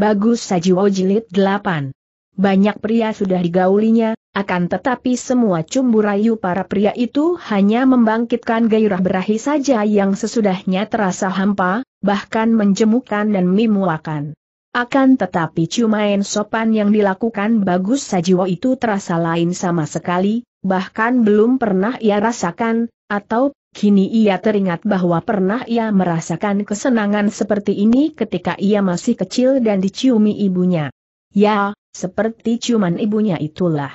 Bagus Sajiwo Jilid 8. Banyak pria sudah digaulinya, akan tetapi semua cumbu rayu para pria itu hanya membangkitkan gairah berahi saja yang sesudahnya terasa hampa, bahkan menjemukan dan mimuakan. Akan tetapi cumain sopan yang dilakukan Bagus Sajiwo itu terasa lain sama sekali, bahkan belum pernah ia rasakan, atau Kini ia teringat bahwa pernah ia merasakan kesenangan seperti ini ketika ia masih kecil dan diciumi ibunya. Ya, seperti ciuman ibunya itulah.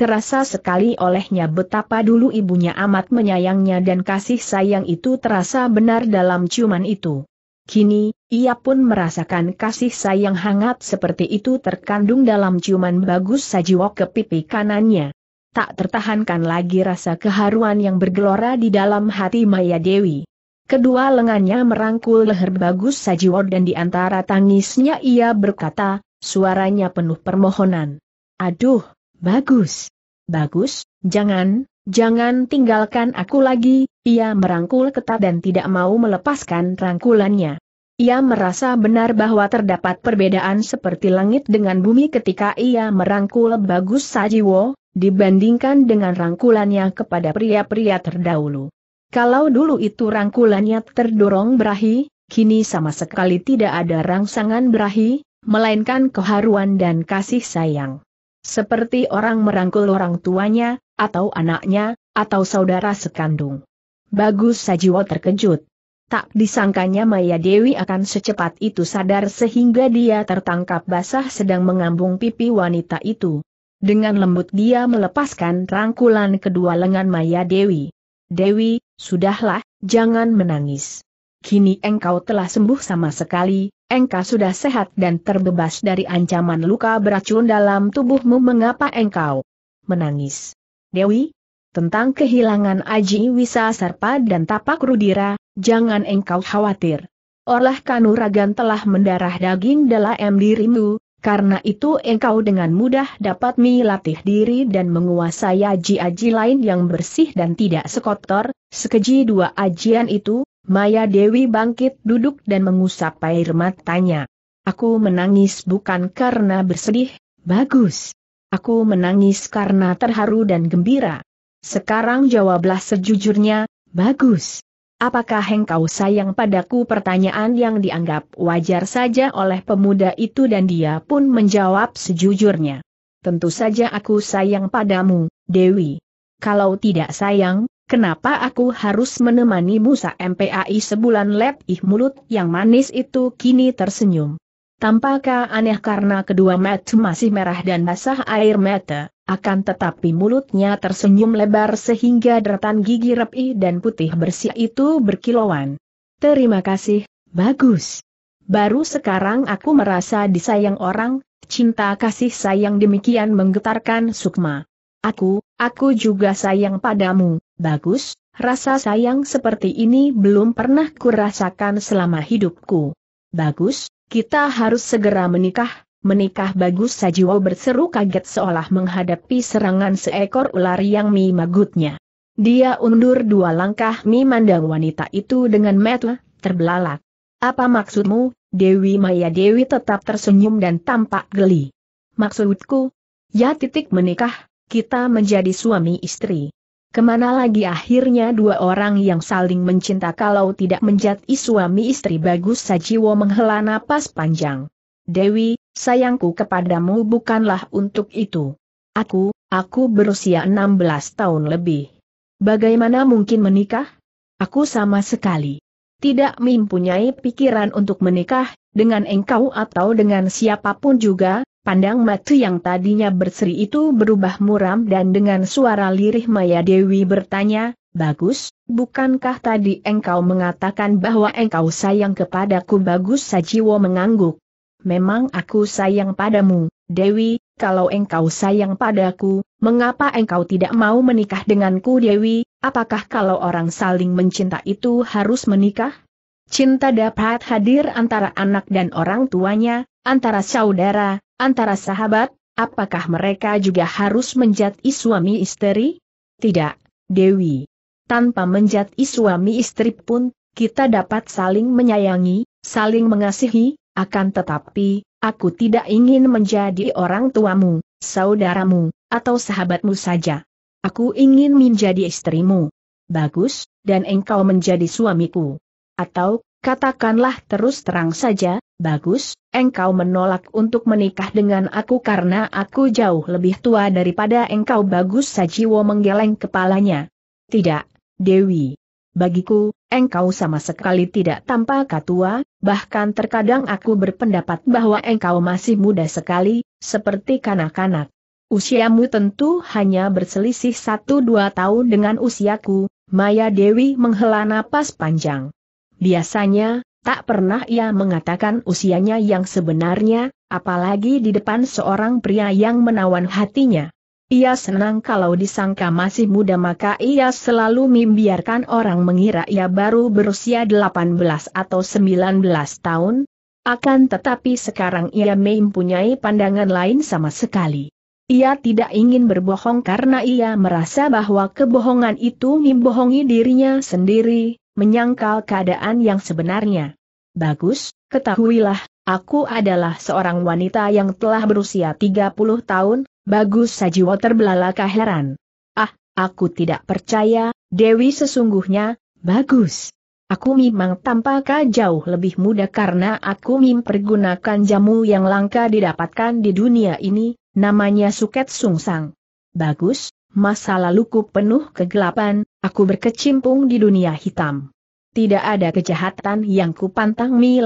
Terasa sekali olehnya betapa dulu ibunya amat menyayangnya dan kasih sayang itu terasa benar dalam ciuman itu. Kini, ia pun merasakan kasih sayang hangat seperti itu terkandung dalam ciuman bagus sajiwo ke pipi kanannya tak tertahankan lagi rasa keharuan yang bergelora di dalam hati Maya Dewi. Kedua lengannya merangkul leher bagus Sajiwo dan di antara tangisnya ia berkata, suaranya penuh permohonan. Aduh, bagus. Bagus, jangan, jangan tinggalkan aku lagi, ia merangkul ketat dan tidak mau melepaskan rangkulannya. Ia merasa benar bahwa terdapat perbedaan seperti langit dengan bumi ketika ia merangkul Bagus Sajiwo, dibandingkan dengan rangkulannya kepada pria-pria terdahulu. Kalau dulu itu rangkulannya terdorong berahi, kini sama sekali tidak ada rangsangan berahi, melainkan keharuan dan kasih sayang. Seperti orang merangkul orang tuanya, atau anaknya, atau saudara sekandung. Bagus Sajiwo terkejut. Tak disangkanya Maya Dewi akan secepat itu sadar sehingga dia tertangkap basah sedang mengambung pipi wanita itu. Dengan lembut dia melepaskan rangkulan kedua lengan Maya Dewi. Dewi, sudahlah, jangan menangis. Kini engkau telah sembuh sama sekali, engkau sudah sehat dan terbebas dari ancaman luka beracun dalam tubuhmu mengapa engkau menangis. Dewi, tentang kehilangan Aji Wisa Sarpa dan Tapak Rudira, jangan engkau khawatir. Orlah kanuragan telah mendarah daging dalam dirimu, karena itu engkau dengan mudah dapat melatih diri dan menguasai aji-aji lain yang bersih dan tidak sekotor, sekeji dua ajian itu, Maya Dewi bangkit duduk dan mengusap air matanya. Aku menangis bukan karena bersedih, bagus. Aku menangis karena terharu dan gembira. Sekarang jawablah sejujurnya, bagus. Apakah engkau sayang padaku pertanyaan yang dianggap wajar saja oleh pemuda itu dan dia pun menjawab sejujurnya. Tentu saja aku sayang padamu, Dewi. Kalau tidak sayang, kenapa aku harus menemani Musa MPAI sebulan ih mulut yang manis itu kini tersenyum. Tampaknya aneh karena kedua mata masih merah dan basah air mata. Akan tetapi mulutnya tersenyum lebar sehingga deretan gigi repi dan putih bersih itu berkilauan. Terima kasih, bagus. Baru sekarang aku merasa disayang orang, cinta kasih sayang demikian menggetarkan sukma. Aku, aku juga sayang padamu, bagus, rasa sayang seperti ini belum pernah kurasakan selama hidupku. Bagus, kita harus segera menikah, Menikah bagus Sajiwo berseru kaget seolah menghadapi serangan seekor ular yang memagutnya. Dia undur dua langkah memandang wanita itu dengan mata terbelalak. Apa maksudmu, Dewi Maya Dewi tetap tersenyum dan tampak geli. Maksudku, ya titik menikah, kita menjadi suami istri. Kemana lagi akhirnya dua orang yang saling mencinta kalau tidak menjadi suami istri bagus Sajiwo menghela napas panjang. Dewi, sayangku kepadamu bukanlah untuk itu. Aku, aku berusia 16 tahun lebih. Bagaimana mungkin menikah? Aku sama sekali tidak mempunyai pikiran untuk menikah, dengan engkau atau dengan siapapun juga, Pandang mati yang tadinya berseri itu berubah muram dan dengan suara lirih Maya Dewi bertanya, Bagus, bukankah tadi engkau mengatakan bahwa engkau sayang kepadaku Bagus Sajiwo mengangguk memang aku sayang padamu, Dewi, kalau engkau sayang padaku, mengapa engkau tidak mau menikah denganku Dewi, apakah kalau orang saling mencinta itu harus menikah? Cinta dapat hadir antara anak dan orang tuanya, antara saudara, antara sahabat, apakah mereka juga harus menjadi suami istri? Tidak, Dewi. Tanpa menjadi suami istri pun, kita dapat saling menyayangi, saling mengasihi, akan tetapi, aku tidak ingin menjadi orang tuamu, saudaramu, atau sahabatmu saja. Aku ingin menjadi istrimu. Bagus, dan engkau menjadi suamiku. Atau, katakanlah terus terang saja, bagus, engkau menolak untuk menikah dengan aku karena aku jauh lebih tua daripada engkau bagus Sajiwo menggeleng kepalanya. Tidak, Dewi. Bagiku, engkau sama sekali tidak tampak katua, bahkan terkadang aku berpendapat bahwa engkau masih muda sekali, seperti kanak-kanak. Usiamu tentu hanya berselisih satu dua tahun dengan usiaku, Maya Dewi menghela napas panjang. Biasanya, tak pernah ia mengatakan usianya yang sebenarnya, apalagi di depan seorang pria yang menawan hatinya. Ia senang kalau disangka masih muda maka ia selalu membiarkan orang mengira ia baru berusia 18 atau 19 tahun. Akan tetapi sekarang ia mempunyai pandangan lain sama sekali. Ia tidak ingin berbohong karena ia merasa bahwa kebohongan itu membohongi dirinya sendiri, menyangkal keadaan yang sebenarnya. Bagus, ketahuilah, aku adalah seorang wanita yang telah berusia 30 tahun, Bagus Sajiwo terbelalaka heran. Ah, aku tidak percaya, Dewi sesungguhnya, bagus. Aku memang tampaknya jauh lebih muda karena aku mempergunakan jamu yang langka didapatkan di dunia ini, namanya suket sungsang. Bagus, masa laluku penuh kegelapan, aku berkecimpung di dunia hitam. Tidak ada kejahatan yang kupantang mi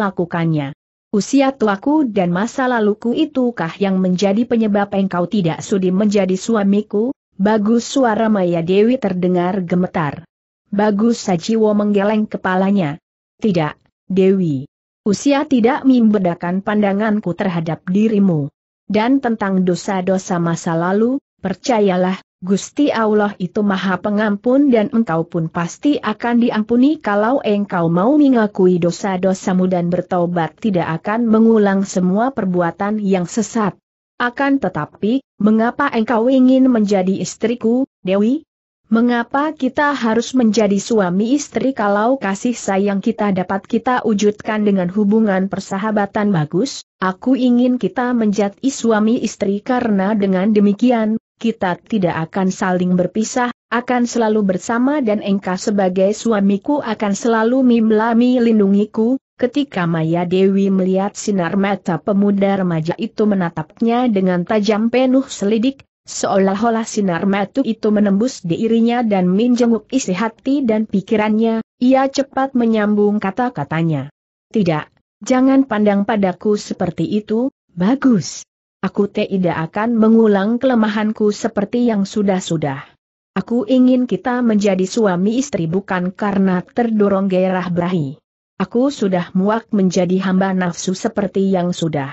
Usia tuaku dan masa laluku itukah yang menjadi penyebab engkau tidak sudi menjadi suamiku? Bagus suara Maya Dewi terdengar gemetar. Bagus Sajiwo menggeleng kepalanya. Tidak, Dewi. Usia tidak membedakan pandanganku terhadap dirimu. Dan tentang dosa-dosa masa lalu, percayalah, Gusti Allah itu maha pengampun dan engkau pun pasti akan diampuni kalau engkau mau mengakui dosa-dosamu dan bertobat, tidak akan mengulang semua perbuatan yang sesat. Akan tetapi, mengapa engkau ingin menjadi istriku, Dewi? Mengapa kita harus menjadi suami istri kalau kasih sayang kita dapat kita wujudkan dengan hubungan persahabatan bagus? Aku ingin kita menjadi suami istri karena dengan demikian, kita tidak akan saling berpisah, akan selalu bersama dan engkau sebagai suamiku akan selalu mimlami lindungiku, ketika Maya Dewi melihat sinar mata pemuda remaja itu menatapnya dengan tajam penuh selidik, seolah-olah sinar mata itu menembus dirinya dan menjenguk isi hati dan pikirannya, ia cepat menyambung kata-katanya. Tidak, jangan pandang padaku seperti itu, bagus. Aku tidak akan mengulang kelemahanku seperti yang sudah-sudah. Aku ingin kita menjadi suami istri bukan karena terdorong gairah berahi. Aku sudah muak menjadi hamba nafsu seperti yang sudah.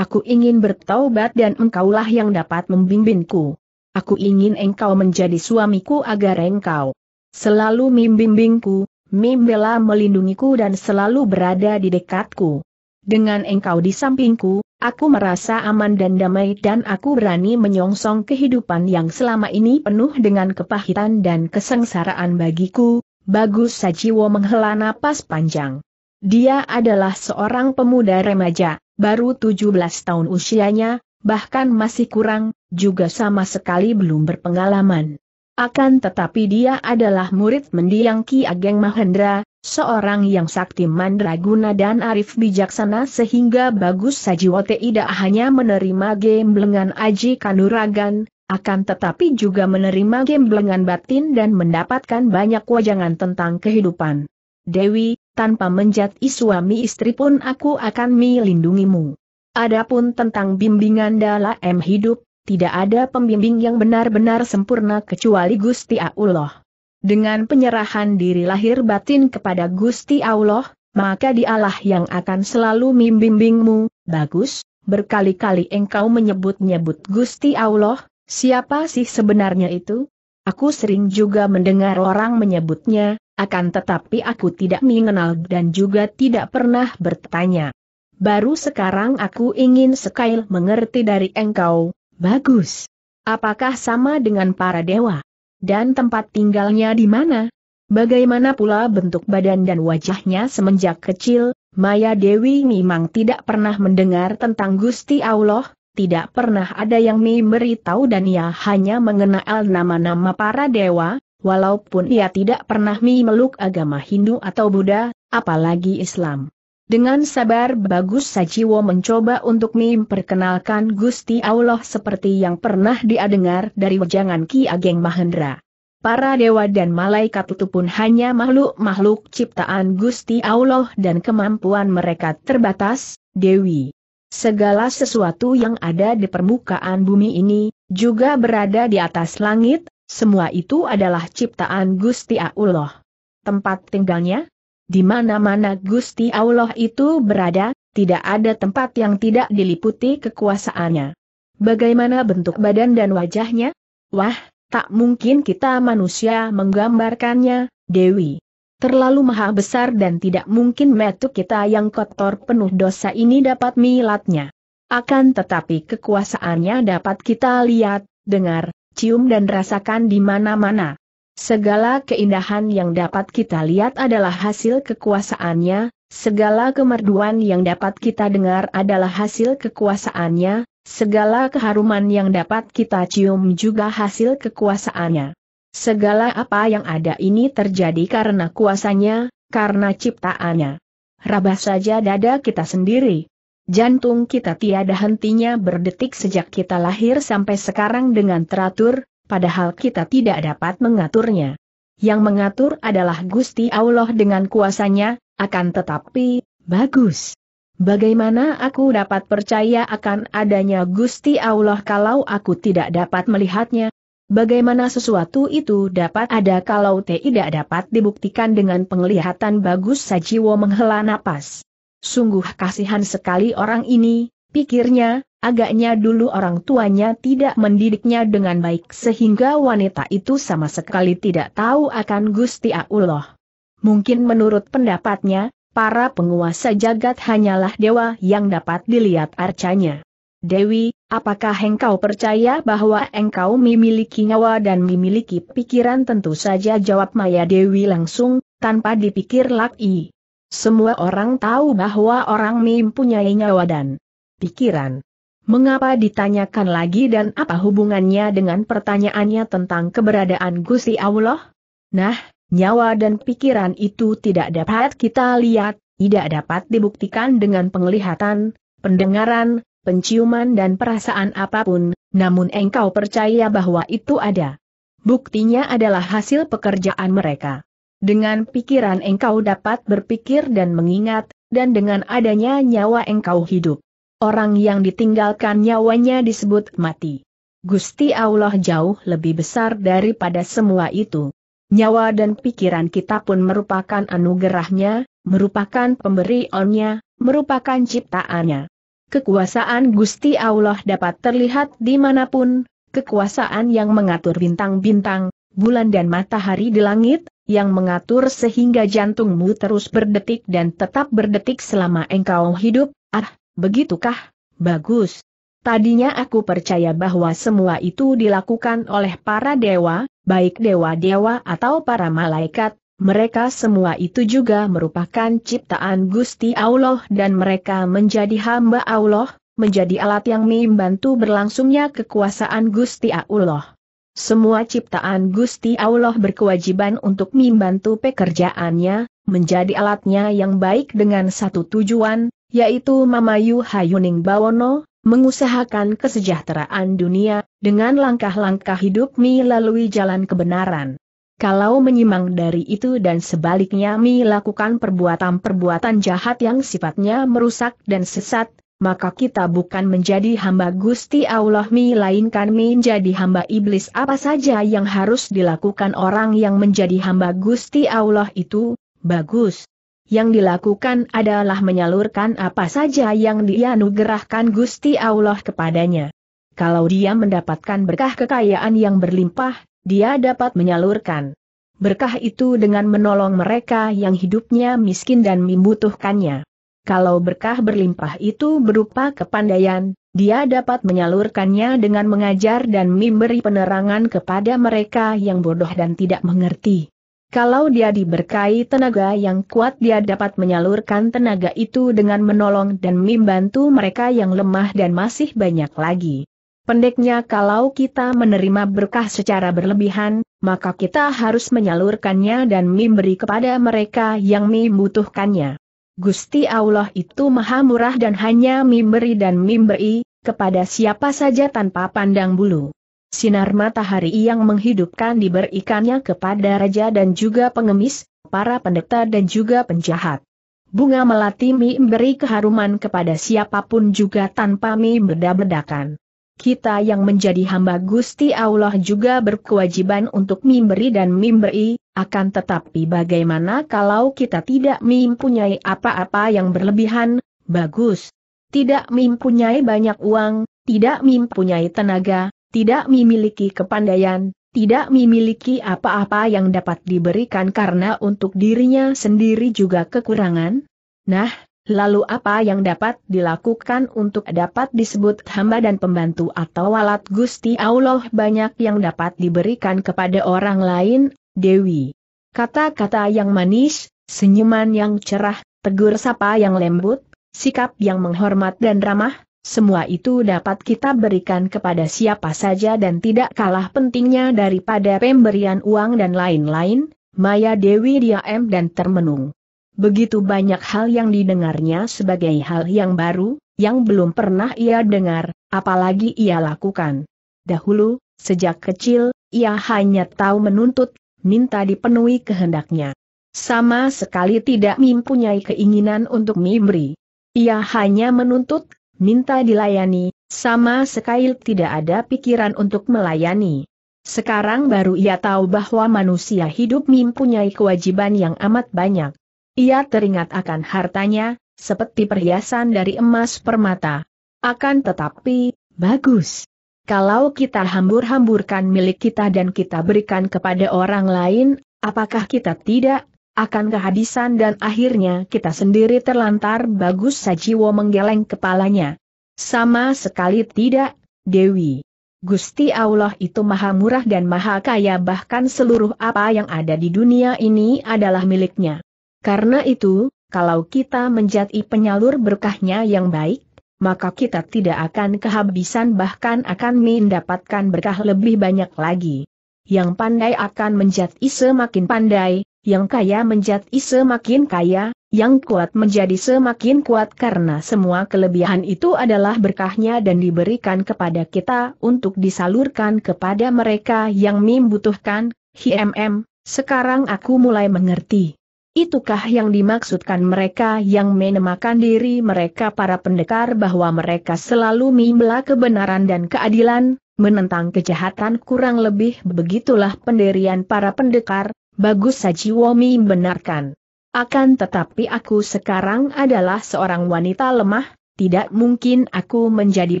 Aku ingin bertaubat dan engkaulah yang dapat membimbingku. Aku ingin engkau menjadi suamiku agar engkau selalu membimbingku, membela melindungiku dan selalu berada di dekatku. Dengan engkau di sampingku, aku merasa aman dan damai dan aku berani menyongsong kehidupan yang selama ini penuh dengan kepahitan dan kesengsaraan bagiku, Bagus Sajiwo menghela napas panjang. Dia adalah seorang pemuda remaja, baru 17 tahun usianya, bahkan masih kurang, juga sama sekali belum berpengalaman. Akan tetapi dia adalah murid mendiang Ki Ageng Mahendra, Seorang yang sakti mandraguna dan arif bijaksana sehingga bagus Sajiwote tidak hanya menerima gemblengan aji kanuragan, akan tetapi juga menerima gemblengan batin dan mendapatkan banyak wajangan tentang kehidupan. Dewi, tanpa menjadi suami istri pun aku akan melindungimu. Adapun tentang bimbingan dalam hidup, tidak ada pembimbing yang benar-benar sempurna kecuali Gusti Allah. Dengan penyerahan diri lahir batin kepada Gusti Allah, maka dialah yang akan selalu membimbingmu, bagus, berkali-kali engkau menyebut-nyebut Gusti Allah, siapa sih sebenarnya itu? Aku sering juga mendengar orang menyebutnya, akan tetapi aku tidak mengenal dan juga tidak pernah bertanya. Baru sekarang aku ingin sekali mengerti dari engkau, bagus. Apakah sama dengan para dewa? Dan tempat tinggalnya di mana? Bagaimana pula bentuk badan dan wajahnya semenjak kecil, Maya Dewi memang tidak pernah mendengar tentang Gusti Allah, tidak pernah ada yang memberitahu dan ia hanya mengenal nama-nama para dewa, walaupun ia tidak pernah memeluk agama Hindu atau Buddha, apalagi Islam. Dengan sabar Bagus Sajiwo mencoba untuk memperkenalkan Gusti Allah seperti yang pernah dia dengar dari wejangan Ki Ageng Mahendra. Para dewa dan malaikat itu pun hanya makhluk-makhluk ciptaan Gusti Allah dan kemampuan mereka terbatas, Dewi. Segala sesuatu yang ada di permukaan bumi ini, juga berada di atas langit, semua itu adalah ciptaan Gusti Allah. Tempat tinggalnya, di mana-mana Gusti Allah itu berada, tidak ada tempat yang tidak diliputi kekuasaannya. Bagaimana bentuk badan dan wajahnya? Wah, tak mungkin kita manusia menggambarkannya, Dewi. Terlalu maha besar dan tidak mungkin metu kita yang kotor penuh dosa ini dapat milatnya. Akan tetapi kekuasaannya dapat kita lihat, dengar, cium dan rasakan di mana-mana. Segala keindahan yang dapat kita lihat adalah hasil kekuasaannya, segala kemerduan yang dapat kita dengar adalah hasil kekuasaannya, segala keharuman yang dapat kita cium juga hasil kekuasaannya. Segala apa yang ada ini terjadi karena kuasanya, karena ciptaannya. Rabah saja dada kita sendiri. Jantung kita tiada hentinya berdetik sejak kita lahir sampai sekarang dengan teratur, padahal kita tidak dapat mengaturnya. Yang mengatur adalah Gusti Allah dengan kuasanya, akan tetapi, bagus. Bagaimana aku dapat percaya akan adanya Gusti Allah kalau aku tidak dapat melihatnya? Bagaimana sesuatu itu dapat ada kalau tidak dapat dibuktikan dengan penglihatan bagus Sajiwo menghela napas. Sungguh kasihan sekali orang ini, pikirnya, Agaknya dulu orang tuanya tidak mendidiknya dengan baik sehingga wanita itu sama sekali tidak tahu akan Gusti Allah. Mungkin menurut pendapatnya, para penguasa jagat hanyalah dewa yang dapat dilihat arcanya. Dewi, apakah engkau percaya bahwa engkau memiliki nyawa dan memiliki pikiran? Tentu saja jawab Maya Dewi langsung, tanpa dipikir laki. Semua orang tahu bahwa orang mempunyai nyawa dan pikiran. Mengapa ditanyakan lagi dan apa hubungannya dengan pertanyaannya tentang keberadaan Gusti Allah? Nah, nyawa dan pikiran itu tidak dapat kita lihat, tidak dapat dibuktikan dengan penglihatan, pendengaran, penciuman dan perasaan apapun, namun engkau percaya bahwa itu ada. Buktinya adalah hasil pekerjaan mereka. Dengan pikiran engkau dapat berpikir dan mengingat, dan dengan adanya nyawa engkau hidup orang yang ditinggalkan nyawanya disebut mati. Gusti Allah jauh lebih besar daripada semua itu. Nyawa dan pikiran kita pun merupakan anugerahnya, merupakan pemberiannya, merupakan ciptaannya. Kekuasaan Gusti Allah dapat terlihat dimanapun, kekuasaan yang mengatur bintang-bintang, bulan dan matahari di langit, yang mengatur sehingga jantungmu terus berdetik dan tetap berdetik selama engkau hidup, ah, Begitukah? Bagus. Tadinya aku percaya bahwa semua itu dilakukan oleh para dewa, baik dewa-dewa atau para malaikat, mereka semua itu juga merupakan ciptaan Gusti Allah dan mereka menjadi hamba Allah, menjadi alat yang membantu berlangsungnya kekuasaan Gusti Allah. Semua ciptaan Gusti Allah berkewajiban untuk membantu pekerjaannya, menjadi alatnya yang baik dengan satu tujuan, yaitu Mamayu Hayuning Bawono, mengusahakan kesejahteraan dunia, dengan langkah-langkah hidup Mi jalan kebenaran. Kalau menyimang dari itu dan sebaliknya Mi lakukan perbuatan-perbuatan jahat yang sifatnya merusak dan sesat, maka kita bukan menjadi hamba Gusti Allah Mi lainkan menjadi hamba iblis apa saja yang harus dilakukan orang yang menjadi hamba Gusti Allah itu, bagus yang dilakukan adalah menyalurkan apa saja yang dianugerahkan Gusti Allah kepadanya. Kalau dia mendapatkan berkah kekayaan yang berlimpah, dia dapat menyalurkan berkah itu dengan menolong mereka yang hidupnya miskin dan membutuhkannya. Kalau berkah berlimpah itu berupa kepandaian, dia dapat menyalurkannya dengan mengajar dan memberi penerangan kepada mereka yang bodoh dan tidak mengerti. Kalau dia diberkahi tenaga yang kuat dia dapat menyalurkan tenaga itu dengan menolong dan membantu mereka yang lemah dan masih banyak lagi. Pendeknya kalau kita menerima berkah secara berlebihan, maka kita harus menyalurkannya dan memberi kepada mereka yang membutuhkannya. Gusti Allah itu maha murah dan hanya memberi dan memberi, kepada siapa saja tanpa pandang bulu. Sinar matahari yang menghidupkan diberikannya kepada raja dan juga pengemis, para pendeta dan juga penjahat. Bunga melati mi memberi keharuman kepada siapapun juga tanpa mi berdabedakan. bedakan Kita yang menjadi hamba Gusti Allah juga berkewajiban untuk memberi dan memberi, akan tetapi bagaimana kalau kita tidak mempunyai apa-apa yang berlebihan, bagus. Tidak mempunyai banyak uang, tidak mempunyai tenaga, tidak memiliki kepandaian, tidak memiliki apa-apa yang dapat diberikan karena untuk dirinya sendiri juga kekurangan? Nah, lalu apa yang dapat dilakukan untuk dapat disebut hamba dan pembantu atau walat Gusti Allah banyak yang dapat diberikan kepada orang lain, Dewi. Kata-kata yang manis, senyuman yang cerah, tegur sapa yang lembut, sikap yang menghormat dan ramah, semua itu dapat kita berikan kepada siapa saja dan tidak kalah pentingnya daripada pemberian uang dan lain-lain, Maya Dewi diam dan termenung. Begitu banyak hal yang didengarnya sebagai hal yang baru, yang belum pernah ia dengar, apalagi ia lakukan. Dahulu, sejak kecil, ia hanya tahu menuntut, minta dipenuhi kehendaknya. Sama sekali tidak mempunyai keinginan untuk memberi. Ia hanya menuntut minta dilayani, sama sekali tidak ada pikiran untuk melayani. Sekarang baru ia tahu bahwa manusia hidup mempunyai kewajiban yang amat banyak. Ia teringat akan hartanya, seperti perhiasan dari emas permata. Akan tetapi, bagus. Kalau kita hambur-hamburkan milik kita dan kita berikan kepada orang lain, apakah kita tidak akan kehabisan dan akhirnya kita sendiri terlantar bagus Sajiwo menggeleng kepalanya. Sama sekali tidak, Dewi. Gusti Allah itu maha murah dan maha kaya bahkan seluruh apa yang ada di dunia ini adalah miliknya. Karena itu, kalau kita menjadi penyalur berkahnya yang baik, maka kita tidak akan kehabisan bahkan akan mendapatkan berkah lebih banyak lagi. Yang pandai akan menjadi semakin pandai, yang kaya menjadi semakin kaya, yang kuat menjadi semakin kuat karena semua kelebihan itu adalah berkahnya dan diberikan kepada kita untuk disalurkan kepada mereka yang membutuhkan, HMM, sekarang aku mulai mengerti. Itukah yang dimaksudkan mereka yang menemakan diri mereka para pendekar bahwa mereka selalu membela kebenaran dan keadilan, menentang kejahatan kurang lebih begitulah pendirian para pendekar, Bagus Womi benarkan. Akan tetapi aku sekarang adalah seorang wanita lemah, tidak mungkin aku menjadi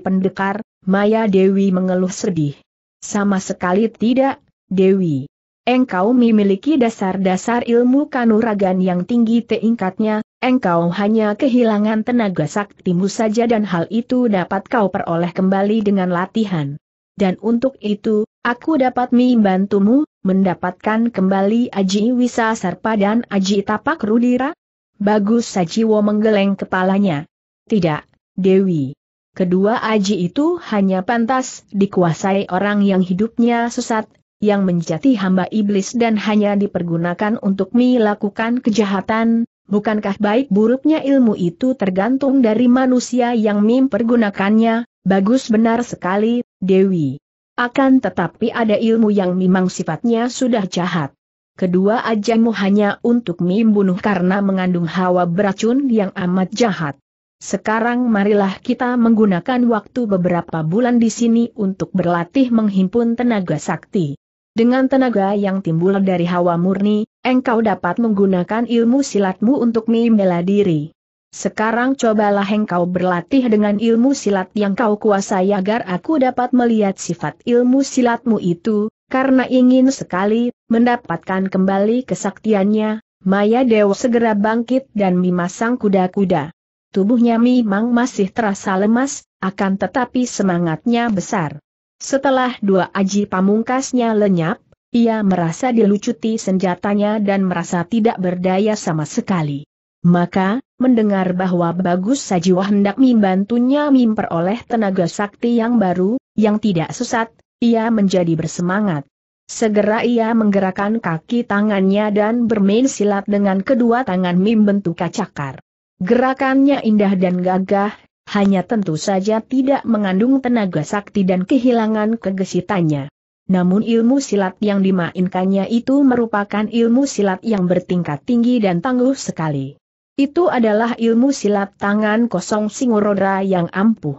pendekar, Maya Dewi mengeluh sedih. Sama sekali tidak, Dewi. Engkau memiliki dasar-dasar ilmu kanuragan yang tinggi tingkatnya, engkau hanya kehilangan tenaga saktimu saja dan hal itu dapat kau peroleh kembali dengan latihan. Dan untuk itu, Aku dapat membantumu, mendapatkan kembali Aji Wisa Sarpa dan Aji Tapak Rudira? Bagus Sajiwo menggeleng kepalanya. Tidak, Dewi. Kedua Aji itu hanya pantas dikuasai orang yang hidupnya sesat, yang menjadi hamba iblis dan hanya dipergunakan untuk melakukan kejahatan, bukankah baik buruknya ilmu itu tergantung dari manusia yang mempergunakannya, bagus benar sekali, Dewi. Akan tetapi ada ilmu yang memang sifatnya sudah jahat. Kedua ajamu hanya untuk membunuh karena mengandung hawa beracun yang amat jahat. Sekarang marilah kita menggunakan waktu beberapa bulan di sini untuk berlatih menghimpun tenaga sakti. Dengan tenaga yang timbul dari hawa murni, engkau dapat menggunakan ilmu silatmu untuk membela diri. Sekarang cobalah engkau berlatih dengan ilmu silat yang kau kuasai agar aku dapat melihat sifat ilmu silatmu itu, karena ingin sekali mendapatkan kembali kesaktiannya, Maya Dewa segera bangkit dan memasang kuda-kuda. Tubuhnya memang masih terasa lemas, akan tetapi semangatnya besar. Setelah dua aji pamungkasnya lenyap, ia merasa dilucuti senjatanya dan merasa tidak berdaya sama sekali. Maka, mendengar bahwa Bagus Sajiwa hendak membantunya memperoleh tenaga sakti yang baru, yang tidak sesat, ia menjadi bersemangat. Segera ia menggerakkan kaki tangannya dan bermain silat dengan kedua tangan Mim bentuk kacakar. Gerakannya indah dan gagah, hanya tentu saja tidak mengandung tenaga sakti dan kehilangan kegesitannya. Namun ilmu silat yang dimainkannya itu merupakan ilmu silat yang bertingkat tinggi dan tangguh sekali. Itu adalah ilmu silat tangan kosong Singurodra yang ampuh.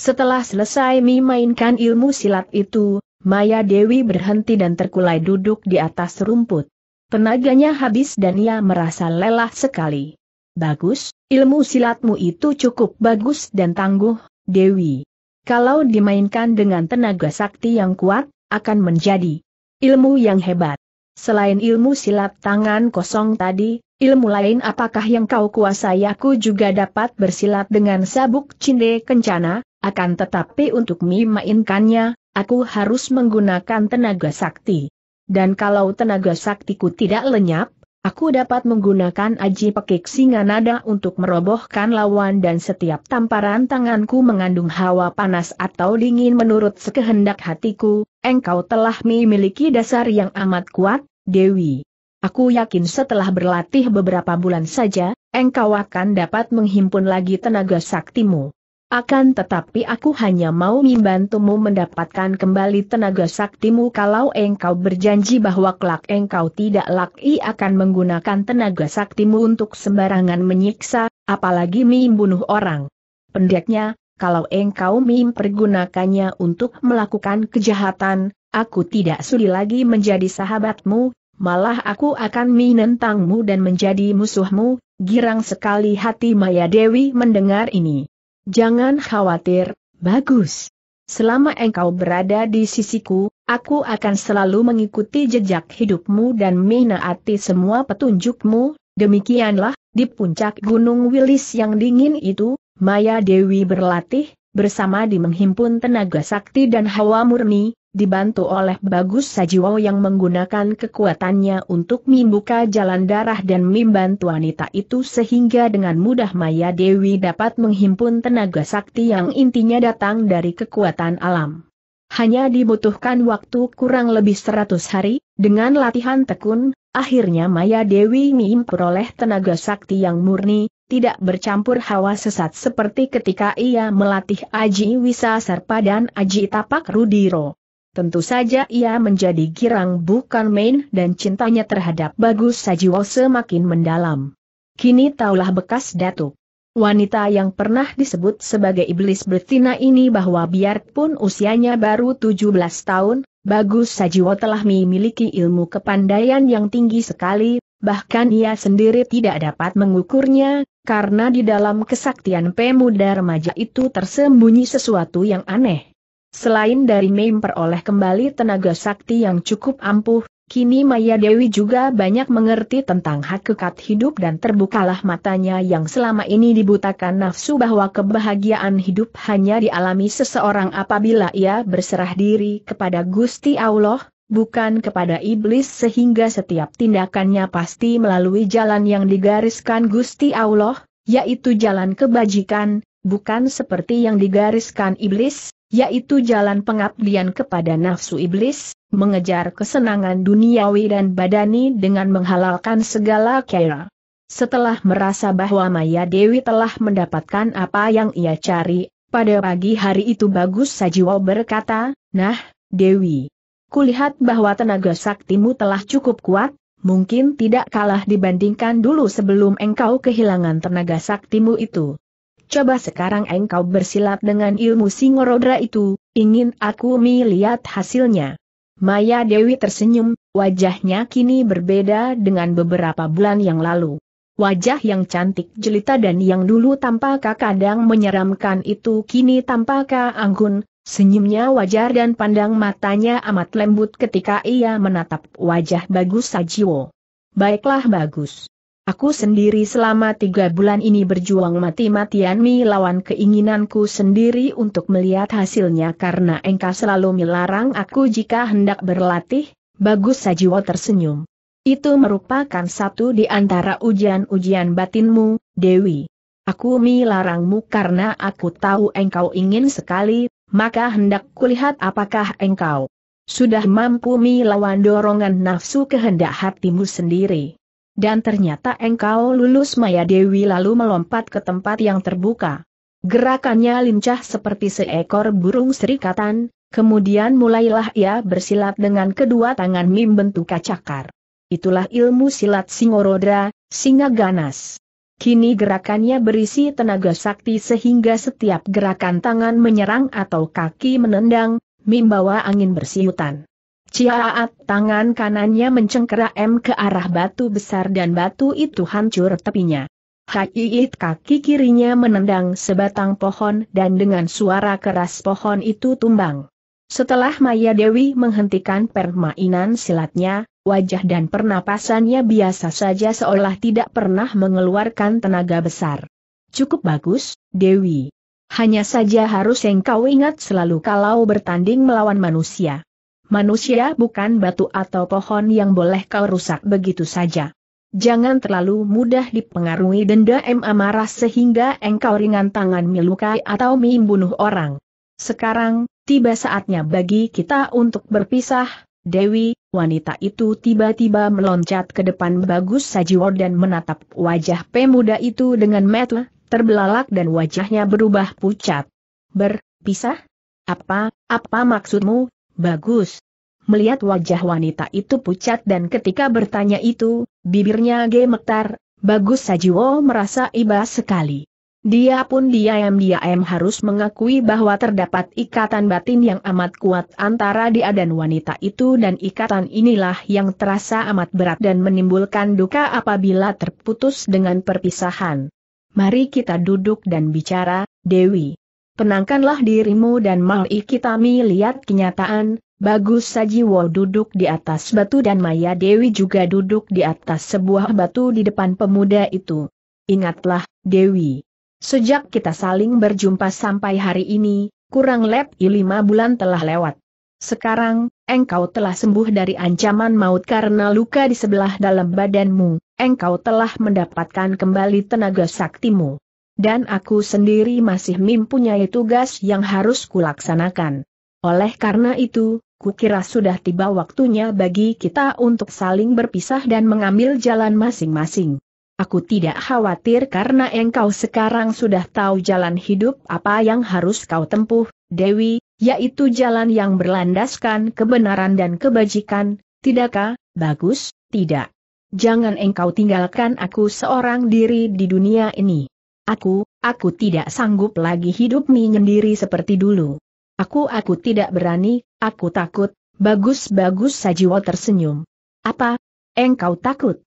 Setelah selesai memainkan ilmu silat itu, Maya Dewi berhenti dan terkulai duduk di atas rumput. Tenaganya habis dan ia merasa lelah sekali. Bagus, ilmu silatmu itu cukup bagus dan tangguh, Dewi. Kalau dimainkan dengan tenaga sakti yang kuat, akan menjadi ilmu yang hebat. Selain ilmu silat tangan kosong tadi, ilmu lain apakah yang kau kuasai aku juga dapat bersilat dengan sabuk cinde kencana, akan tetapi untuk memainkannya, aku harus menggunakan tenaga sakti. Dan kalau tenaga saktiku tidak lenyap, aku dapat menggunakan aji pekik singa nada untuk merobohkan lawan dan setiap tamparan tanganku mengandung hawa panas atau dingin menurut sekehendak hatiku, Engkau telah memiliki dasar yang amat kuat, Dewi. Aku yakin setelah berlatih beberapa bulan saja, engkau akan dapat menghimpun lagi tenaga saktimu. Akan tetapi aku hanya mau membantumu mendapatkan kembali tenaga saktimu kalau engkau berjanji bahwa kelak engkau tidak laki akan menggunakan tenaga saktimu untuk sembarangan menyiksa, apalagi membunuh orang. Pendeknya, kalau engkau mempergunakannya untuk melakukan kejahatan, aku tidak sudi lagi menjadi sahabatmu, malah aku akan menentangmu dan menjadi musuhmu, girang sekali hati Maya Dewi mendengar ini. Jangan khawatir, bagus. Selama engkau berada di sisiku, aku akan selalu mengikuti jejak hidupmu dan menaati semua petunjukmu, demikianlah, di puncak Gunung Wilis yang dingin itu, Maya Dewi berlatih, bersama di menghimpun tenaga sakti dan hawa murni, dibantu oleh Bagus Sajiwo yang menggunakan kekuatannya untuk membuka jalan darah dan membantu wanita itu sehingga dengan mudah Maya Dewi dapat menghimpun tenaga sakti yang intinya datang dari kekuatan alam. Hanya dibutuhkan waktu kurang lebih 100 hari, dengan latihan tekun, akhirnya Maya Dewi memperoleh tenaga sakti yang murni, tidak bercampur hawa sesat seperti ketika ia melatih Aji Wisa Serpa dan Aji Tapak Rudiro. Tentu saja ia menjadi girang bukan main dan cintanya terhadap Bagus Sajiwo semakin mendalam. Kini taulah bekas datuk. Wanita yang pernah disebut sebagai iblis betina ini bahwa biarpun usianya baru 17 tahun, Bagus Sajiwo telah memiliki ilmu kepandaian yang tinggi sekali, bahkan ia sendiri tidak dapat mengukurnya, karena di dalam kesaktian pemuda remaja itu tersembunyi sesuatu yang aneh. Selain dari memperoleh kembali tenaga sakti yang cukup ampuh, kini Maya Dewi juga banyak mengerti tentang hakikat hidup dan terbukalah matanya yang selama ini dibutakan nafsu bahwa kebahagiaan hidup hanya dialami seseorang apabila ia berserah diri kepada Gusti Allah, bukan kepada iblis sehingga setiap tindakannya pasti melalui jalan yang digariskan Gusti Allah, yaitu jalan kebajikan, bukan seperti yang digariskan iblis, yaitu jalan pengabdian kepada nafsu iblis, mengejar kesenangan duniawi dan badani dengan menghalalkan segala kaya. Setelah merasa bahwa Maya Dewi telah mendapatkan apa yang ia cari, pada pagi hari itu Bagus Sajiwo berkata, Nah, Dewi, kulihat bahwa tenaga saktimu telah cukup kuat, mungkin tidak kalah dibandingkan dulu sebelum engkau kehilangan tenaga saktimu itu. Coba sekarang engkau bersilat dengan ilmu singorodra itu, ingin aku melihat hasilnya. Maya Dewi tersenyum, wajahnya kini berbeda dengan beberapa bulan yang lalu. Wajah yang cantik jelita dan yang dulu tampak kadang menyeramkan itu kini tampak anggun, Senyumnya wajar dan pandang matanya amat lembut ketika ia menatap wajah Bagus Sajiwo. Baiklah Bagus. Aku sendiri selama tiga bulan ini berjuang mati-matian melawan keinginanku sendiri untuk melihat hasilnya karena engkau selalu melarang aku jika hendak berlatih, Bagus Sajiwo tersenyum. Itu merupakan satu di antara ujian-ujian batinmu, Dewi. Aku melarangmu karena aku tahu engkau ingin sekali maka hendak kulihat apakah engkau sudah mampu melawan dorongan nafsu kehendak hatimu sendiri. Dan ternyata engkau lulus Maya Dewi lalu melompat ke tempat yang terbuka. Gerakannya lincah seperti seekor burung serikatan, kemudian mulailah ia bersilat dengan kedua tangan mim bentuk kacakar. Itulah ilmu silat Singoroda, singa ganas. Kini gerakannya berisi tenaga sakti sehingga setiap gerakan tangan menyerang atau kaki menendang, membawa angin bersiutan. Ciaat tangan kanannya mencengkerak M ke arah batu besar dan batu itu hancur tepinya. Haiit kaki kirinya menendang sebatang pohon dan dengan suara keras pohon itu tumbang. Setelah Maya Dewi menghentikan permainan silatnya, wajah dan pernapasannya biasa saja seolah tidak pernah mengeluarkan tenaga besar. Cukup bagus, Dewi. Hanya saja harus engkau ingat selalu kalau bertanding melawan manusia. Manusia bukan batu atau pohon yang boleh kau rusak begitu saja. Jangan terlalu mudah dipengaruhi dendam amarah sehingga engkau ringan tangan melukai atau membunuh orang. Sekarang, tiba saatnya bagi kita untuk berpisah, Dewi, wanita itu tiba-tiba meloncat ke depan Bagus Sajiwo dan menatap wajah pemuda itu dengan metel, terbelalak dan wajahnya berubah pucat. Berpisah? Apa, apa maksudmu, Bagus? Melihat wajah wanita itu pucat dan ketika bertanya itu, bibirnya gemetar, Bagus Sajiwo merasa iba sekali. Dia pun diam-diam harus mengakui bahwa terdapat ikatan batin yang amat kuat antara dia dan wanita itu dan ikatan inilah yang terasa amat berat dan menimbulkan duka apabila terputus dengan perpisahan. Mari kita duduk dan bicara, Dewi. Penangkanlah dirimu dan mari kita melihat kenyataan, Bagus Sajiwo duduk di atas batu dan Maya Dewi juga duduk di atas sebuah batu di depan pemuda itu. Ingatlah, Dewi. Sejak kita saling berjumpa sampai hari ini, kurang lebih lima bulan telah lewat. Sekarang, engkau telah sembuh dari ancaman maut karena luka di sebelah dalam badanmu, engkau telah mendapatkan kembali tenaga saktimu. Dan aku sendiri masih mempunyai tugas yang harus kulaksanakan. Oleh karena itu, kukira sudah tiba waktunya bagi kita untuk saling berpisah dan mengambil jalan masing-masing. Aku tidak khawatir karena engkau sekarang sudah tahu jalan hidup apa yang harus kau tempuh, Dewi, yaitu jalan yang berlandaskan kebenaran dan kebajikan, tidakkah, bagus, tidak. Jangan engkau tinggalkan aku seorang diri di dunia ini. Aku, aku tidak sanggup lagi hidup menyendiri seperti dulu. Aku aku tidak berani, aku takut, bagus-bagus Sajiwo tersenyum. Apa? Engkau takut?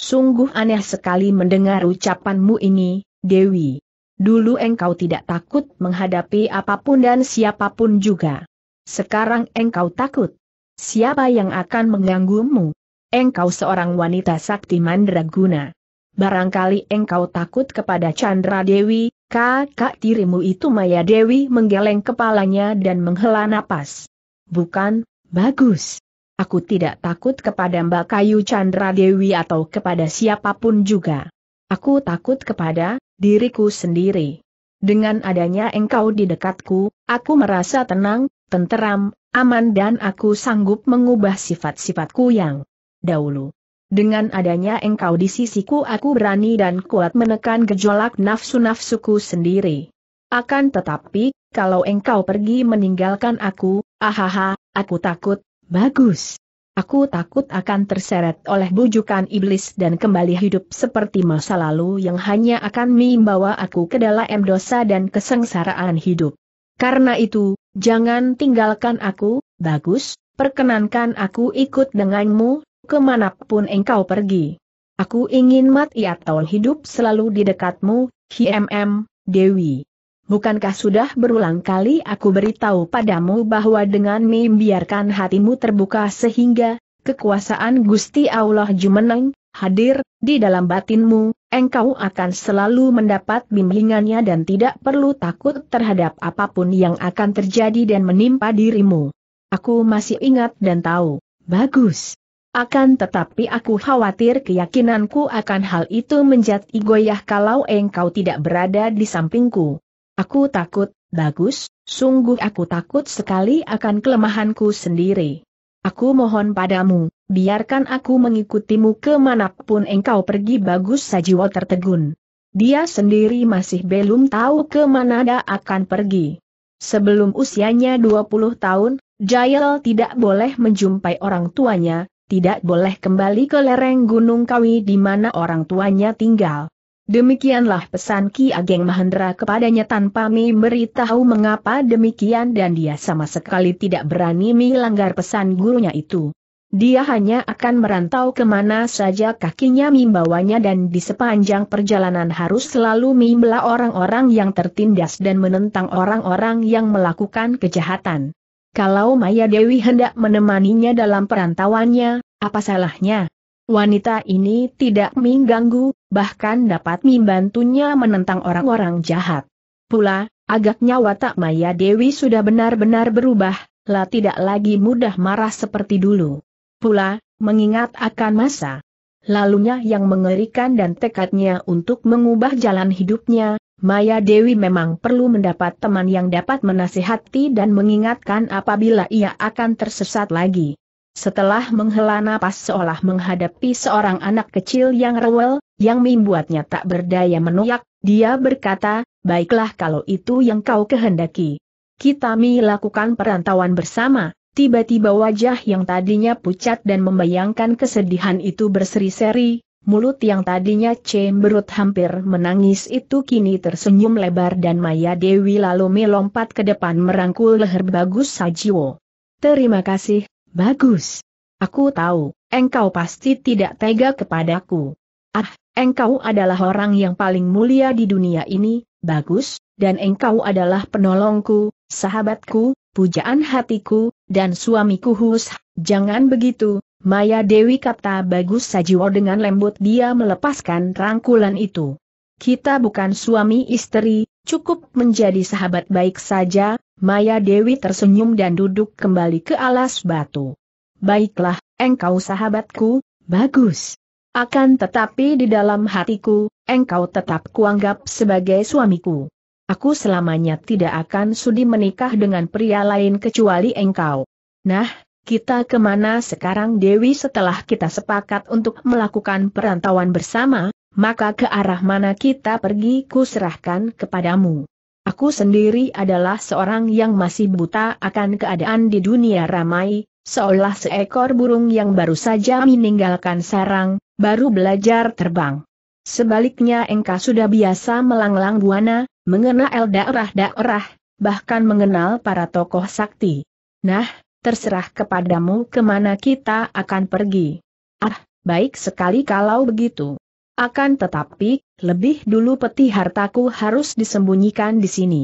Sungguh aneh sekali mendengar ucapanmu ini, Dewi. Dulu engkau tidak takut menghadapi apapun dan siapapun juga. Sekarang engkau takut. Siapa yang akan mengganggumu? Engkau seorang wanita sakti mandraguna. Barangkali engkau takut kepada Chandra Dewi, kakak tirimu itu Maya Dewi menggeleng kepalanya dan menghela napas. Bukan, bagus. Aku tidak takut kepada Mbak Kayu Chandra Dewi atau kepada siapapun juga. Aku takut kepada diriku sendiri. Dengan adanya engkau di dekatku, aku merasa tenang, tenteram, aman dan aku sanggup mengubah sifat-sifatku yang dahulu. Dengan adanya engkau di sisiku aku berani dan kuat menekan gejolak nafsu-nafsuku sendiri. Akan tetapi, kalau engkau pergi meninggalkan aku, ahaha, aku takut, Bagus. Aku takut akan terseret oleh bujukan iblis dan kembali hidup seperti masa lalu yang hanya akan membawa aku ke dalam dosa dan kesengsaraan hidup. Karena itu, jangan tinggalkan aku, bagus, perkenankan aku ikut denganmu, kemanapun engkau pergi. Aku ingin mati atau hidup selalu di dekatmu, HMM, Dewi. Bukankah sudah berulang kali aku beritahu padamu bahwa dengan membiarkan hatimu terbuka sehingga kekuasaan Gusti Allah Jumeneng hadir di dalam batinmu, engkau akan selalu mendapat bimbingannya dan tidak perlu takut terhadap apapun yang akan terjadi dan menimpa dirimu. Aku masih ingat dan tahu. Bagus. Akan tetapi aku khawatir keyakinanku akan hal itu menjadi goyah kalau engkau tidak berada di sampingku. Aku takut, bagus, sungguh aku takut sekali akan kelemahanku sendiri. Aku mohon padamu, biarkan aku mengikutimu kemanapun engkau pergi bagus sajiwa tertegun. Dia sendiri masih belum tahu kemana dia akan pergi. Sebelum usianya 20 tahun, Jael tidak boleh menjumpai orang tuanya, tidak boleh kembali ke lereng Gunung Kawi di mana orang tuanya tinggal. Demikianlah pesan Ki Ageng Mahendra kepadanya tanpa memberitahu mengapa demikian dan dia sama sekali tidak berani melanggar pesan gurunya itu. Dia hanya akan merantau kemana saja kakinya membawanya dan di sepanjang perjalanan harus selalu membela orang-orang yang tertindas dan menentang orang-orang yang melakukan kejahatan. Kalau Maya Dewi hendak menemaninya dalam perantauannya, apa salahnya? Wanita ini tidak mengganggu, bahkan dapat membantunya menentang orang-orang jahat. Pula, agaknya watak Maya Dewi sudah benar-benar berubah, lah tidak lagi mudah marah seperti dulu. Pula, mengingat akan masa lalunya yang mengerikan dan tekadnya untuk mengubah jalan hidupnya, Maya Dewi memang perlu mendapat teman yang dapat menasihati dan mengingatkan apabila ia akan tersesat lagi. Setelah menghela napas seolah menghadapi seorang anak kecil yang rewel, yang membuatnya tak berdaya menolak, dia berkata, baiklah kalau itu yang kau kehendaki. Kita melakukan perantauan bersama, tiba-tiba wajah yang tadinya pucat dan membayangkan kesedihan itu berseri-seri, mulut yang tadinya cemberut hampir menangis itu kini tersenyum lebar dan Maya Dewi lalu melompat ke depan merangkul leher bagus Sajiwo. Terima kasih, Bagus. Aku tahu, engkau pasti tidak tega kepadaku. Ah, engkau adalah orang yang paling mulia di dunia ini, bagus, dan engkau adalah penolongku, sahabatku, pujaan hatiku, dan suamiku Hus. Jangan begitu, Maya Dewi kata bagus Sajiwo dengan lembut dia melepaskan rangkulan itu. Kita bukan suami istri, cukup menjadi sahabat baik saja, Maya Dewi tersenyum dan duduk kembali ke alas batu. Baiklah, engkau sahabatku, bagus. Akan tetapi di dalam hatiku, engkau tetap kuanggap sebagai suamiku. Aku selamanya tidak akan sudi menikah dengan pria lain kecuali engkau. Nah, kita kemana sekarang Dewi setelah kita sepakat untuk melakukan perantauan bersama, maka ke arah mana kita pergi ku serahkan kepadamu. Aku sendiri adalah seorang yang masih buta akan keadaan di dunia ramai, seolah seekor burung yang baru saja meninggalkan sarang, baru belajar terbang. Sebaliknya engkau sudah biasa melanglang buana, mengenal daerah-daerah, bahkan mengenal para tokoh sakti. Nah, terserah kepadamu kemana kita akan pergi. Ah, baik sekali kalau begitu. Akan tetapi, lebih dulu peti hartaku harus disembunyikan di sini.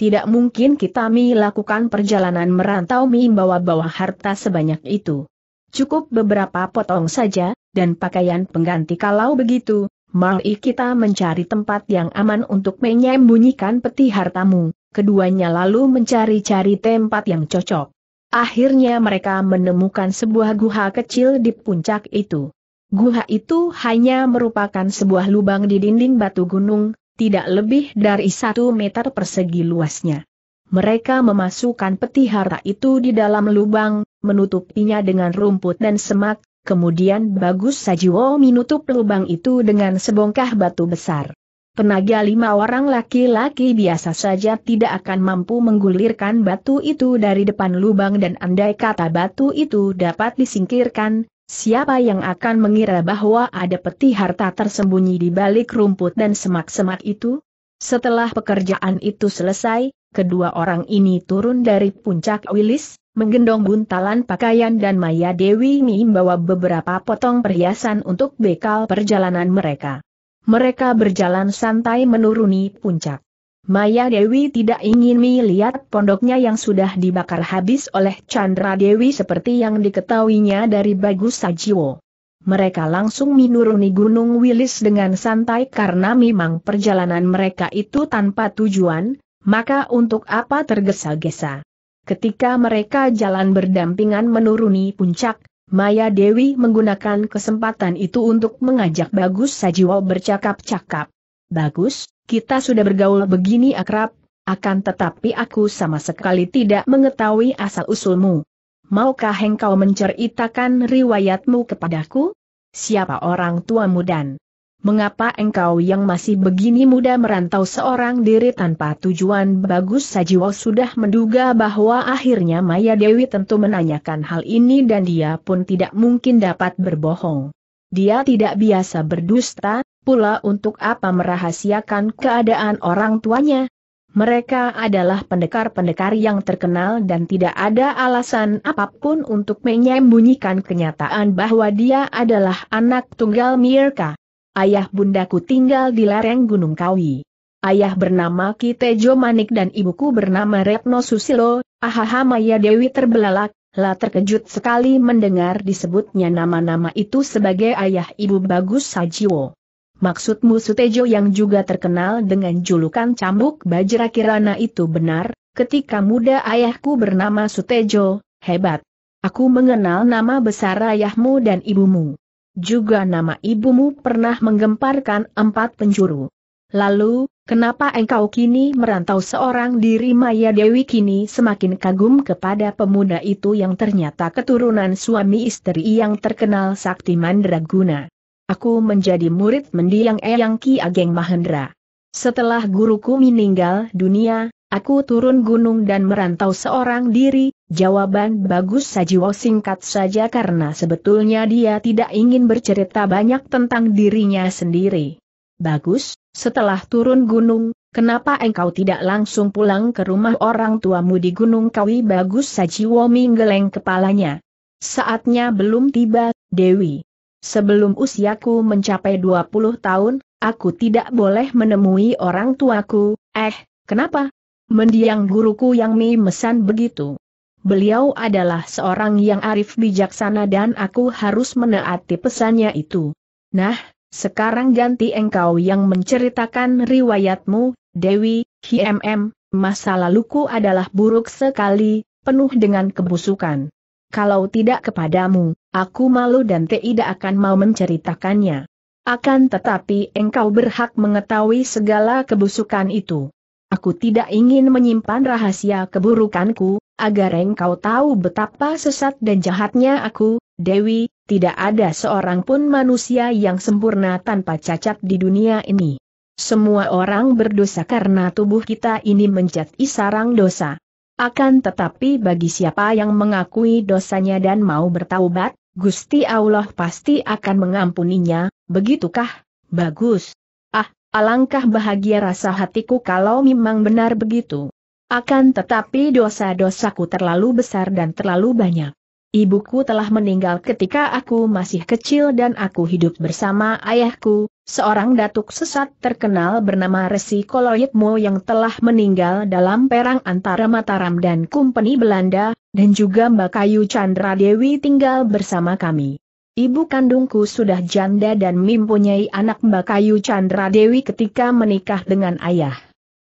Tidak mungkin kita melakukan perjalanan merantau mi bawa-bawa harta sebanyak itu. Cukup beberapa potong saja, dan pakaian pengganti kalau begitu, mari kita mencari tempat yang aman untuk menyembunyikan peti hartamu. Keduanya lalu mencari-cari tempat yang cocok. Akhirnya mereka menemukan sebuah guha kecil di puncak itu. Guha itu hanya merupakan sebuah lubang di dinding batu gunung, tidak lebih dari satu meter persegi luasnya. Mereka memasukkan peti harta itu di dalam lubang, menutupinya dengan rumput dan semak, kemudian Bagus Sajiwo menutup lubang itu dengan sebongkah batu besar. Tenaga lima orang laki-laki biasa saja tidak akan mampu menggulirkan batu itu dari depan lubang dan andai kata batu itu dapat disingkirkan, Siapa yang akan mengira bahwa ada peti harta tersembunyi di balik rumput dan semak-semak itu? Setelah pekerjaan itu selesai, kedua orang ini turun dari puncak Wilis, menggendong buntalan pakaian dan Maya Dewi membawa beberapa potong perhiasan untuk bekal perjalanan mereka. Mereka berjalan santai menuruni puncak. Maya Dewi tidak ingin melihat pondoknya yang sudah dibakar habis oleh Chandra Dewi seperti yang diketahuinya dari Bagus Sajiwo. Mereka langsung menuruni Gunung Wilis dengan santai karena memang perjalanan mereka itu tanpa tujuan, maka untuk apa tergesa-gesa. Ketika mereka jalan berdampingan menuruni puncak, Maya Dewi menggunakan kesempatan itu untuk mengajak Bagus Sajiwo bercakap-cakap. Bagus, kita sudah bergaul begini akrab, akan tetapi aku sama sekali tidak mengetahui asal-usulmu. Maukah engkau menceritakan riwayatmu kepadaku? Siapa orang tuamu dan mengapa engkau yang masih begini muda merantau seorang diri tanpa tujuan bagus sajiwa sudah menduga bahwa akhirnya Maya Dewi tentu menanyakan hal ini dan dia pun tidak mungkin dapat berbohong. Dia tidak biasa berdusta, pula untuk apa merahasiakan keadaan orang tuanya. Mereka adalah pendekar-pendekar yang terkenal dan tidak ada alasan apapun untuk menyembunyikan kenyataan bahwa dia adalah anak tunggal Mirka. Ayah bundaku tinggal di lereng Gunung Kawi. Ayah bernama Kitejo Manik dan ibuku bernama Retno Susilo, ahaha Maya Dewi terbelalak, lah terkejut sekali mendengar disebutnya nama-nama itu sebagai ayah ibu Bagus Sajiwo. Maksudmu Sutejo yang juga terkenal dengan julukan cambuk bajra kirana itu benar, ketika muda ayahku bernama Sutejo, hebat. Aku mengenal nama besar ayahmu dan ibumu. Juga nama ibumu pernah menggemparkan empat penjuru. Lalu, kenapa engkau kini merantau seorang diri Maya Dewi kini semakin kagum kepada pemuda itu yang ternyata keturunan suami istri yang terkenal sakti mandraguna. Aku menjadi murid mendiang Eyang Ki Ageng Mahendra. Setelah guruku meninggal dunia, aku turun gunung dan merantau seorang diri, jawaban bagus Sajiwo singkat saja karena sebetulnya dia tidak ingin bercerita banyak tentang dirinya sendiri. Bagus, setelah turun gunung, kenapa engkau tidak langsung pulang ke rumah orang tuamu di Gunung Kawi Bagus Sajiwo menggeleng kepalanya. Saatnya belum tiba, Dewi sebelum usiaku mencapai 20 tahun, aku tidak boleh menemui orang tuaku, eh, kenapa? Mendiang guruku yang mesan begitu. Beliau adalah seorang yang arif bijaksana dan aku harus menaati pesannya itu. Nah, sekarang ganti engkau yang menceritakan riwayatmu, Dewi, HMM, masa laluku adalah buruk sekali, penuh dengan kebusukan kalau tidak kepadamu, aku malu dan tidak akan mau menceritakannya. Akan tetapi engkau berhak mengetahui segala kebusukan itu. Aku tidak ingin menyimpan rahasia keburukanku, agar engkau tahu betapa sesat dan jahatnya aku, Dewi, tidak ada seorang pun manusia yang sempurna tanpa cacat di dunia ini. Semua orang berdosa karena tubuh kita ini menjadi sarang dosa. Akan tetapi bagi siapa yang mengakui dosanya dan mau bertaubat, Gusti Allah pasti akan mengampuninya, begitukah? Bagus. Ah, alangkah bahagia rasa hatiku kalau memang benar begitu. Akan tetapi dosa-dosaku terlalu besar dan terlalu banyak. Ibuku telah meninggal ketika aku masih kecil dan aku hidup bersama ayahku, seorang datuk sesat terkenal bernama Resi Koloyetmo yang telah meninggal dalam perang antara Mataram dan Kumpeni Belanda, dan juga Mbak Kayu Chandra Dewi tinggal bersama kami. Ibu kandungku sudah janda dan mempunyai anak Mbak Kayu Chandra Dewi ketika menikah dengan ayah.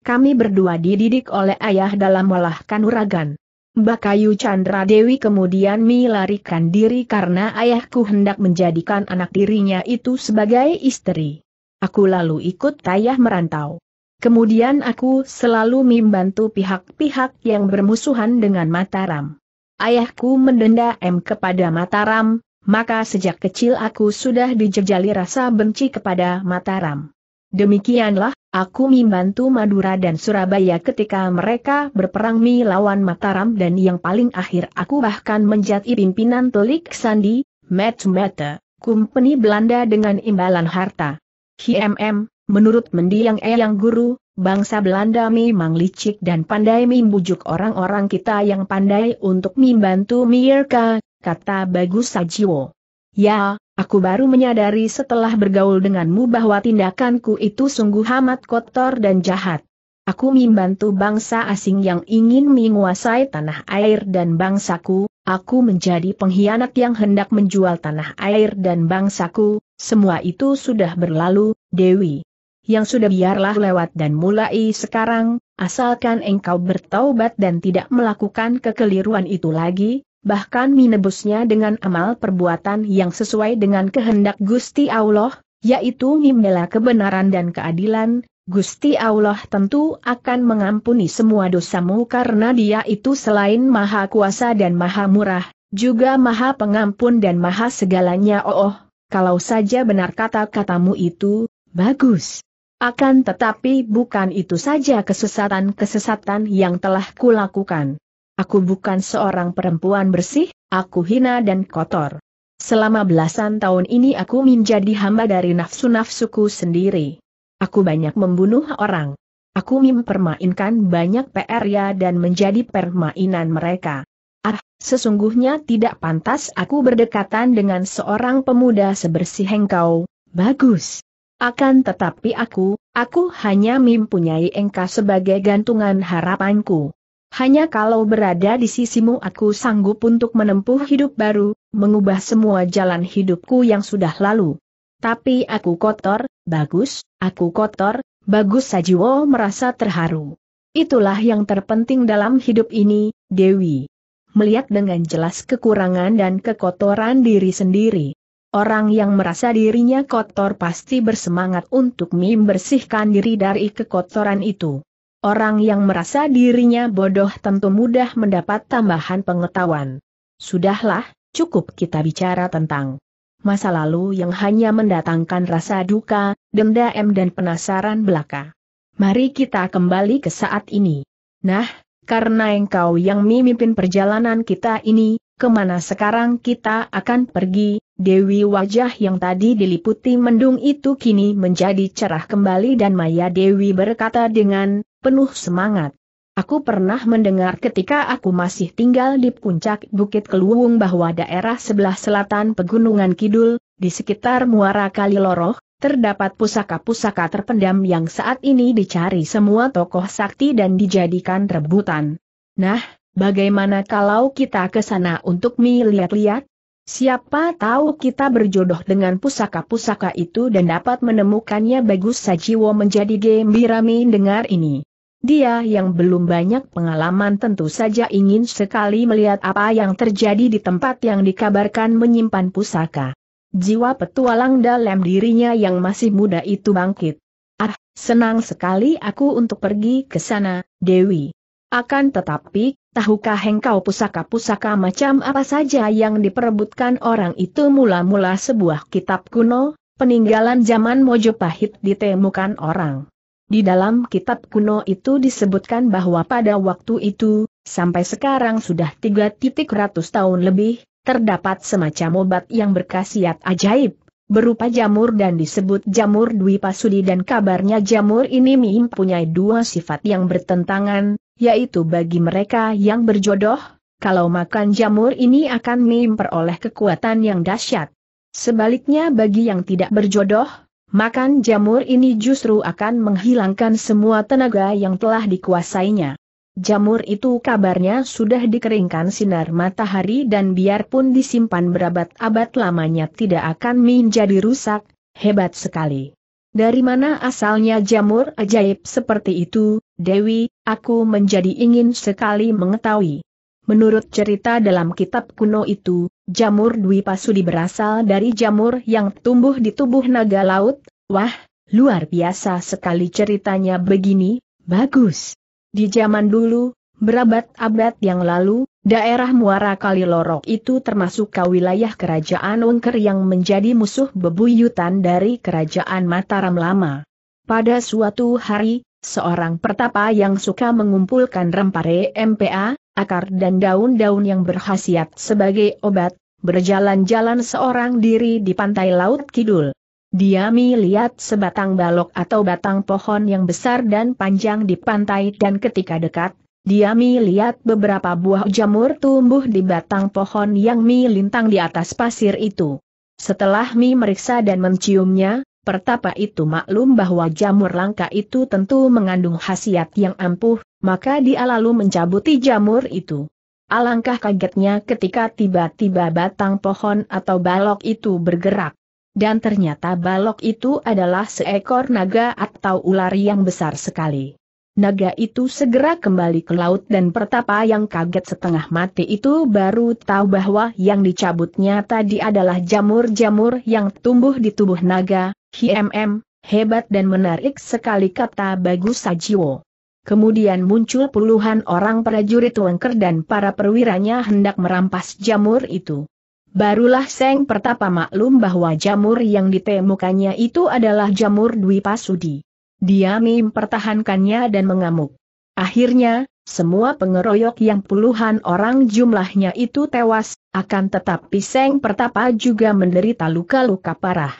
Kami berdua dididik oleh ayah dalam olah kanuragan. Bakayu Chandra Dewi kemudian melarikan diri karena ayahku hendak menjadikan anak dirinya itu sebagai istri. Aku lalu ikut ayah merantau. Kemudian aku selalu membantu pihak-pihak yang bermusuhan dengan Mataram. Ayahku mendenda M kepada Mataram, maka sejak kecil aku sudah dijejali rasa benci kepada Mataram. Demikianlah, Aku membantu Madura dan Surabaya ketika mereka berperang melawan Mataram dan yang paling akhir aku bahkan menjadi pimpinan telik Sandi, Met Mete, Kumpeni Belanda dengan imbalan harta. HMM, menurut mendiang eyang guru, bangsa Belanda memang licik dan pandai membujuk orang-orang kita yang pandai untuk membantu mereka, kata Bagus Sajiwo. Ya, Aku baru menyadari setelah bergaul denganmu bahwa tindakanku itu sungguh amat kotor dan jahat. Aku membantu bangsa asing yang ingin menguasai tanah air dan bangsaku, aku menjadi pengkhianat yang hendak menjual tanah air dan bangsaku, semua itu sudah berlalu, Dewi. Yang sudah biarlah lewat dan mulai sekarang, asalkan engkau bertaubat dan tidak melakukan kekeliruan itu lagi, bahkan menebusnya dengan amal perbuatan yang sesuai dengan kehendak Gusti Allah, yaitu membela kebenaran dan keadilan, Gusti Allah tentu akan mengampuni semua dosamu karena dia itu selain maha kuasa dan maha murah, juga maha pengampun dan maha segalanya oh, oh kalau saja benar kata-katamu itu, bagus. Akan tetapi bukan itu saja kesesatan-kesesatan yang telah kulakukan. Aku bukan seorang perempuan bersih, aku hina dan kotor. Selama belasan tahun ini aku menjadi hamba dari nafsu-nafsuku sendiri. Aku banyak membunuh orang. Aku mempermainkan banyak PR-ya dan menjadi permainan mereka. Ah, sesungguhnya tidak pantas aku berdekatan dengan seorang pemuda sebersih engkau, bagus. Akan tetapi aku, aku hanya mempunyai engkau sebagai gantungan harapanku. Hanya kalau berada di sisimu aku sanggup untuk menempuh hidup baru, mengubah semua jalan hidupku yang sudah lalu. Tapi aku kotor, bagus, aku kotor, bagus Sajiwo merasa terharu. Itulah yang terpenting dalam hidup ini, Dewi. Melihat dengan jelas kekurangan dan kekotoran diri sendiri. Orang yang merasa dirinya kotor pasti bersemangat untuk membersihkan diri dari kekotoran itu. Orang yang merasa dirinya bodoh tentu mudah mendapat tambahan pengetahuan. Sudahlah, cukup kita bicara tentang masa lalu yang hanya mendatangkan rasa duka, dendam dan penasaran belaka. Mari kita kembali ke saat ini. Nah, karena engkau yang memimpin perjalanan kita ini, kemana sekarang kita akan pergi, Dewi wajah yang tadi diliputi mendung itu kini menjadi cerah kembali dan Maya Dewi berkata dengan penuh semangat. Aku pernah mendengar ketika aku masih tinggal di puncak Bukit Keluwung bahwa daerah sebelah selatan Pegunungan Kidul, di sekitar Muara Kali Loroh, terdapat pusaka-pusaka terpendam yang saat ini dicari semua tokoh sakti dan dijadikan rebutan. Nah, bagaimana kalau kita ke sana untuk melihat-lihat? Siapa tahu kita berjodoh dengan pusaka-pusaka itu dan dapat menemukannya bagus Sajiwo menjadi gembira mendengar ini. Dia yang belum banyak pengalaman tentu saja ingin sekali melihat apa yang terjadi di tempat yang dikabarkan menyimpan pusaka. Jiwa petualang dalam dirinya yang masih muda itu bangkit. Ah, senang sekali aku untuk pergi ke sana, Dewi. Akan tetapi, tahukah engkau pusaka-pusaka macam apa saja yang diperebutkan orang itu mula-mula sebuah kitab kuno, peninggalan zaman Mojopahit ditemukan orang. Di dalam kitab kuno itu disebutkan bahwa pada waktu itu, sampai sekarang sudah 3.100 tahun lebih, terdapat semacam obat yang berkhasiat ajaib, berupa jamur dan disebut jamur Dwi Pasudi dan kabarnya jamur ini mempunyai dua sifat yang bertentangan, yaitu bagi mereka yang berjodoh, kalau makan jamur ini akan memperoleh kekuatan yang dahsyat. Sebaliknya bagi yang tidak berjodoh, makan jamur ini justru akan menghilangkan semua tenaga yang telah dikuasainya. Jamur itu kabarnya sudah dikeringkan sinar matahari dan biarpun disimpan berabad-abad lamanya tidak akan menjadi rusak, hebat sekali. Dari mana asalnya jamur ajaib seperti itu, Dewi, aku menjadi ingin sekali mengetahui. Menurut cerita dalam kitab kuno itu, jamur Dwi Pasudi berasal dari jamur yang tumbuh di tubuh naga laut. Wah, luar biasa sekali ceritanya begini, bagus. Di zaman dulu, berabad-abad yang lalu, daerah Muara Kali Lorok itu termasuk ke wilayah Kerajaan Wengker yang menjadi musuh bebuyutan dari Kerajaan Mataram Lama. Pada suatu hari, seorang pertapa yang suka mengumpulkan rempah MPA, akar dan daun-daun yang berkhasiat sebagai obat, berjalan-jalan seorang diri di pantai Laut Kidul. Dia melihat sebatang balok atau batang pohon yang besar dan panjang di pantai dan ketika dekat, dia melihat beberapa buah jamur tumbuh di batang pohon yang melintang di atas pasir itu. Setelah Mi meriksa dan menciumnya, Pertapa itu maklum bahwa jamur langka itu tentu mengandung khasiat yang ampuh, maka dia lalu mencabuti jamur itu. Alangkah kagetnya ketika tiba-tiba batang pohon atau balok itu bergerak. Dan ternyata balok itu adalah seekor naga atau ular yang besar sekali. Naga itu segera kembali ke laut dan pertapa yang kaget setengah mati itu baru tahu bahwa yang dicabutnya tadi adalah jamur-jamur yang tumbuh di tubuh naga, HMM, hebat dan menarik sekali kata Bagus Sajiwo. Kemudian muncul puluhan orang prajurit Wengker dan para perwiranya hendak merampas jamur itu. Barulah Seng Pertapa maklum bahwa jamur yang ditemukannya itu adalah jamur Dwi Pasudi. Dia mempertahankannya dan mengamuk. Akhirnya, semua pengeroyok yang puluhan orang jumlahnya itu tewas, akan tetapi Seng Pertapa juga menderita luka-luka parah.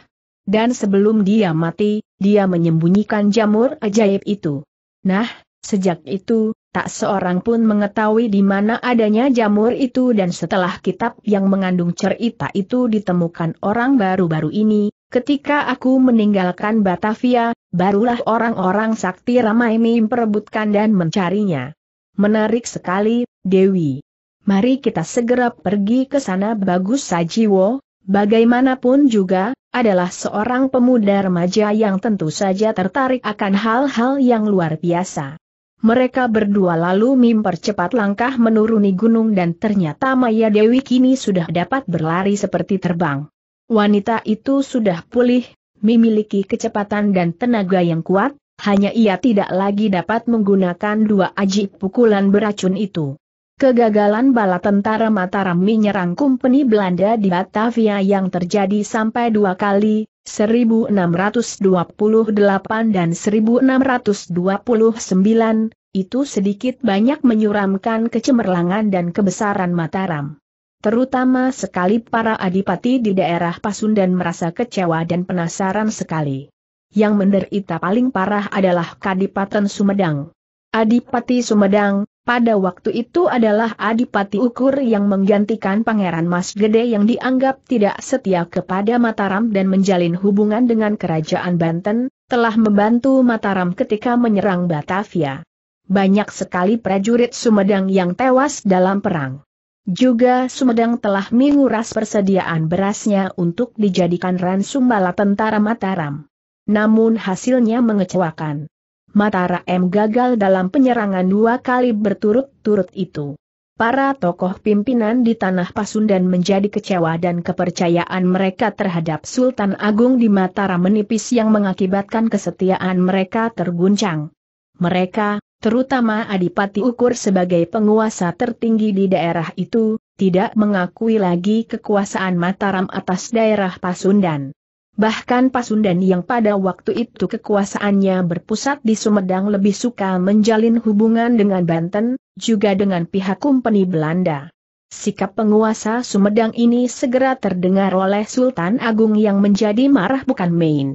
Dan sebelum dia mati, dia menyembunyikan jamur ajaib itu. Nah, Sejak itu, tak seorang pun mengetahui di mana adanya jamur itu dan setelah kitab yang mengandung cerita itu ditemukan orang baru-baru ini, ketika aku meninggalkan Batavia, barulah orang-orang sakti ramai memperebutkan dan mencarinya. Menarik sekali, Dewi. Mari kita segera pergi ke sana Bagus Sajiwo, bagaimanapun juga, adalah seorang pemuda remaja yang tentu saja tertarik akan hal-hal yang luar biasa. Mereka berdua lalu mempercepat langkah menuruni gunung dan ternyata Maya Dewi kini sudah dapat berlari seperti terbang. Wanita itu sudah pulih, memiliki kecepatan dan tenaga yang kuat, hanya ia tidak lagi dapat menggunakan dua aji pukulan beracun itu. Kegagalan bala tentara Mataram menyerang kompeni Belanda di Batavia yang terjadi sampai dua kali, 1628 dan 1629, itu sedikit banyak menyuramkan kecemerlangan dan kebesaran Mataram. Terutama sekali para adipati di daerah Pasundan merasa kecewa dan penasaran sekali. Yang menderita paling parah adalah Kadipaten Sumedang. Adipati Sumedang, pada waktu itu adalah Adipati Ukur yang menggantikan Pangeran Mas Gede yang dianggap tidak setia kepada Mataram dan menjalin hubungan dengan Kerajaan Banten, telah membantu Mataram ketika menyerang Batavia. Banyak sekali prajurit Sumedang yang tewas dalam perang. Juga Sumedang telah menguras persediaan berasnya untuk dijadikan ransum bala tentara Mataram. Namun hasilnya mengecewakan. Mata M gagal dalam penyerangan dua kali berturut-turut itu. Para tokoh pimpinan di Tanah Pasundan menjadi kecewa dan kepercayaan mereka terhadap Sultan Agung di Mataram menipis yang mengakibatkan kesetiaan mereka terguncang. Mereka, terutama Adipati Ukur sebagai penguasa tertinggi di daerah itu, tidak mengakui lagi kekuasaan Mataram atas daerah Pasundan. Bahkan Pasundan yang pada waktu itu kekuasaannya berpusat di Sumedang lebih suka menjalin hubungan dengan Banten, juga dengan pihak kumpeni Belanda. Sikap penguasa Sumedang ini segera terdengar oleh Sultan Agung yang menjadi marah bukan main.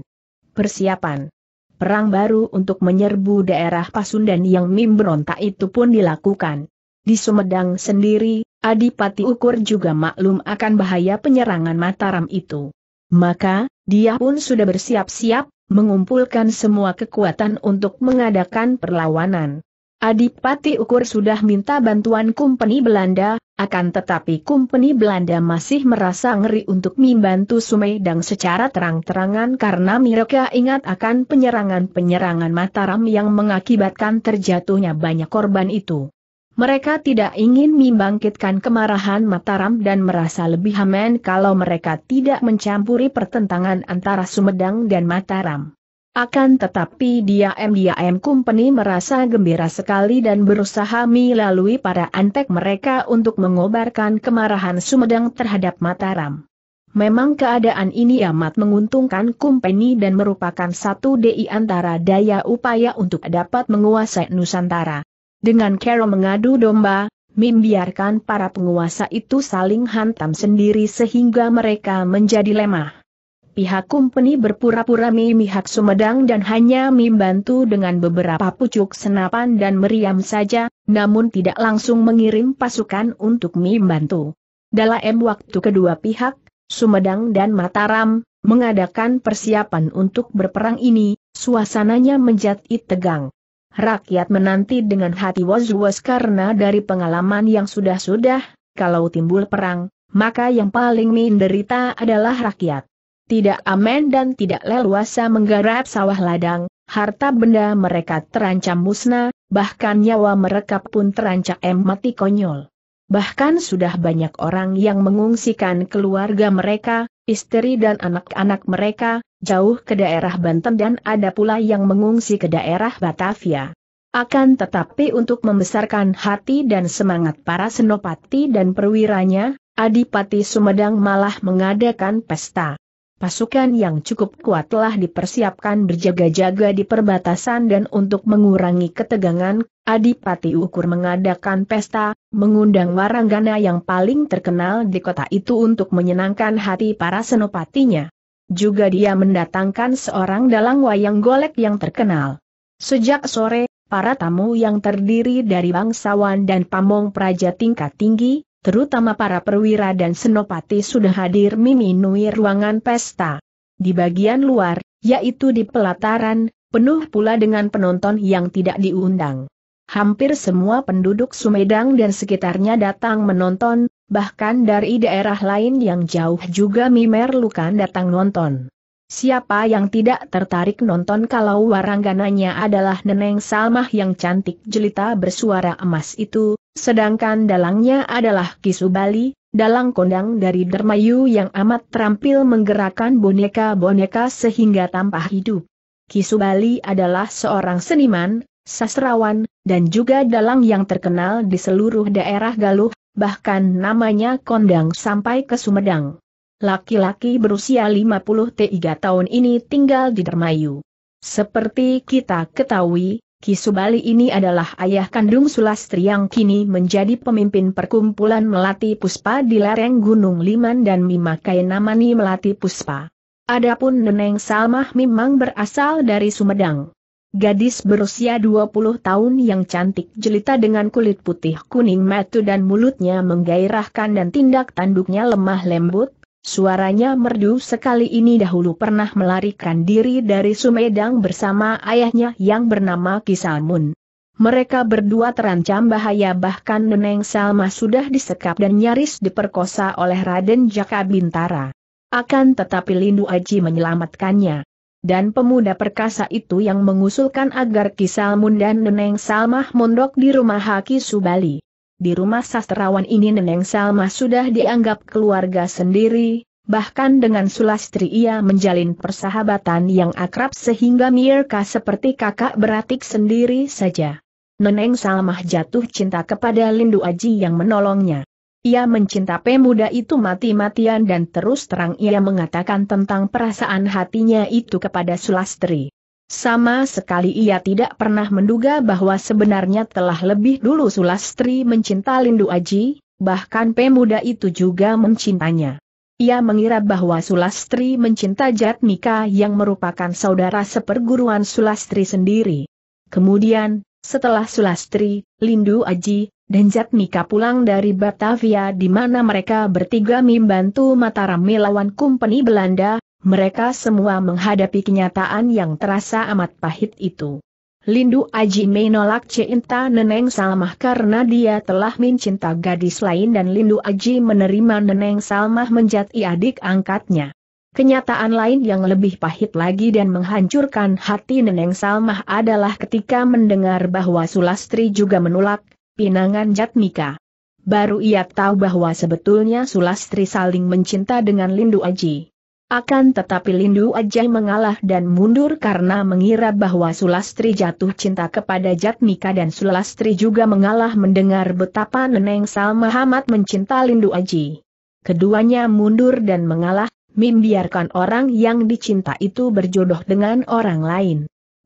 Persiapan Perang baru untuk menyerbu daerah Pasundan yang memberontak itu pun dilakukan. Di Sumedang sendiri, Adipati Ukur juga maklum akan bahaya penyerangan Mataram itu. Maka, dia pun sudah bersiap-siap, mengumpulkan semua kekuatan untuk mengadakan perlawanan. Adipati Ukur sudah minta bantuan Kumpeni Belanda, akan tetapi Kumpeni Belanda masih merasa ngeri untuk membantu dan secara terang-terangan karena mereka ingat akan penyerangan-penyerangan Mataram yang mengakibatkan terjatuhnya banyak korban itu. Mereka tidak ingin membangkitkan kemarahan Mataram dan merasa lebih aman kalau mereka tidak mencampuri pertentangan antara Sumedang dan Mataram. Akan tetapi dia diam company merasa gembira sekali dan berusaha melalui para antek mereka untuk mengobarkan kemarahan Sumedang terhadap Mataram. Memang keadaan ini amat menguntungkan company dan merupakan satu di antara daya upaya untuk dapat menguasai Nusantara. Dengan Carol mengadu domba, Mim biarkan para penguasa itu saling hantam sendiri sehingga mereka menjadi lemah. Pihak kumpeni berpura-pura memihak Sumedang dan hanya mim bantu dengan beberapa pucuk senapan dan meriam saja, namun tidak langsung mengirim pasukan untuk mim bantu. Dalam waktu kedua pihak, Sumedang dan Mataram, mengadakan persiapan untuk berperang ini, suasananya menjadi tegang. Rakyat menanti dengan hati was-was karena dari pengalaman yang sudah-sudah, kalau timbul perang, maka yang paling menderita adalah rakyat. Tidak aman dan tidak leluasa menggarap sawah ladang, harta benda mereka terancam musnah, bahkan nyawa mereka pun terancam mati konyol. Bahkan sudah banyak orang yang mengungsikan keluarga mereka, istri dan anak-anak mereka, jauh ke daerah Banten dan ada pula yang mengungsi ke daerah Batavia. Akan tetapi untuk membesarkan hati dan semangat para senopati dan perwiranya, Adipati Sumedang malah mengadakan pesta. Pasukan yang cukup kuat telah dipersiapkan berjaga-jaga di perbatasan dan untuk mengurangi ketegangan, Adipati Ukur mengadakan pesta, mengundang waranggana yang paling terkenal di kota itu untuk menyenangkan hati para senopatinya. Juga dia mendatangkan seorang dalang wayang golek yang terkenal. Sejak sore, para tamu yang terdiri dari bangsawan dan pamong praja tingkat tinggi, terutama para perwira dan senopati sudah hadir meminui ruangan pesta. Di bagian luar, yaitu di pelataran, penuh pula dengan penonton yang tidak diundang. Hampir semua penduduk Sumedang dan sekitarnya datang menonton, bahkan dari daerah lain yang jauh juga memerlukan datang nonton. Siapa yang tidak tertarik nonton kalau warangganannya adalah Neneng Salmah yang cantik jelita bersuara emas itu, sedangkan dalangnya adalah Kisubali, dalang kondang dari Dermayu yang amat terampil menggerakkan boneka-boneka sehingga tampak hidup. Kisubali adalah seorang seniman, sastrawan, dan juga dalang yang terkenal di seluruh daerah Galuh, bahkan namanya kondang sampai ke Sumedang. Laki-laki berusia 53 tahun ini tinggal di Dermayu. Seperti kita ketahui, Kisubali ini adalah ayah kandung Sulastri yang kini menjadi pemimpin perkumpulan Melati Puspa di lereng Gunung Liman dan memakai namani Melati Puspa. Adapun Neneng Salmah memang berasal dari Sumedang. Gadis berusia 20 tahun yang cantik jelita dengan kulit putih kuning metu dan mulutnya menggairahkan dan tindak tanduknya lemah lembut, suaranya merdu sekali ini dahulu pernah melarikan diri dari Sumedang bersama ayahnya yang bernama Kisalmun. Mereka berdua terancam bahaya bahkan Neneng Salma sudah disekap dan nyaris diperkosa oleh Raden Jaka Bintara. Akan tetapi Lindu Aji menyelamatkannya dan pemuda perkasa itu yang mengusulkan agar Kisalmun Mundan Neneng Salmah mondok di rumah Haki Subali. Di rumah sastrawan ini Neneng Salmah sudah dianggap keluarga sendiri, bahkan dengan Sulastri ia menjalin persahabatan yang akrab sehingga Mirka seperti kakak beratik sendiri saja. Neneng Salmah jatuh cinta kepada Lindu Aji yang menolongnya. Ia mencinta pemuda itu mati-matian dan terus terang ia mengatakan tentang perasaan hatinya itu kepada Sulastri. Sama sekali ia tidak pernah menduga bahwa sebenarnya telah lebih dulu Sulastri mencinta Lindu Aji, bahkan pemuda itu juga mencintanya. Ia mengira bahwa Sulastri mencinta Jatmika yang merupakan saudara seperguruan Sulastri sendiri. Kemudian, setelah Sulastri, Lindu Aji, dan Zat Mika pulang dari Batavia di mana mereka bertiga membantu Mataram melawan kumpeni Belanda, mereka semua menghadapi kenyataan yang terasa amat pahit itu. Lindu Aji menolak cinta Neneng Salmah karena dia telah mencinta gadis lain dan Lindu Aji menerima Neneng Salmah menjadi adik angkatnya. Kenyataan lain yang lebih pahit lagi dan menghancurkan hati Neneng Salmah adalah ketika mendengar bahwa Sulastri juga menolak pinangan Jatmika. Baru ia tahu bahwa sebetulnya Sulastri saling mencinta dengan Lindu Aji. Akan tetapi Lindu Aji mengalah dan mundur karena mengira bahwa Sulastri jatuh cinta kepada Jatmika dan Sulastri juga mengalah mendengar betapa Neneng Salma Hamad mencinta Lindu Aji. Keduanya mundur dan mengalah, membiarkan orang yang dicinta itu berjodoh dengan orang lain.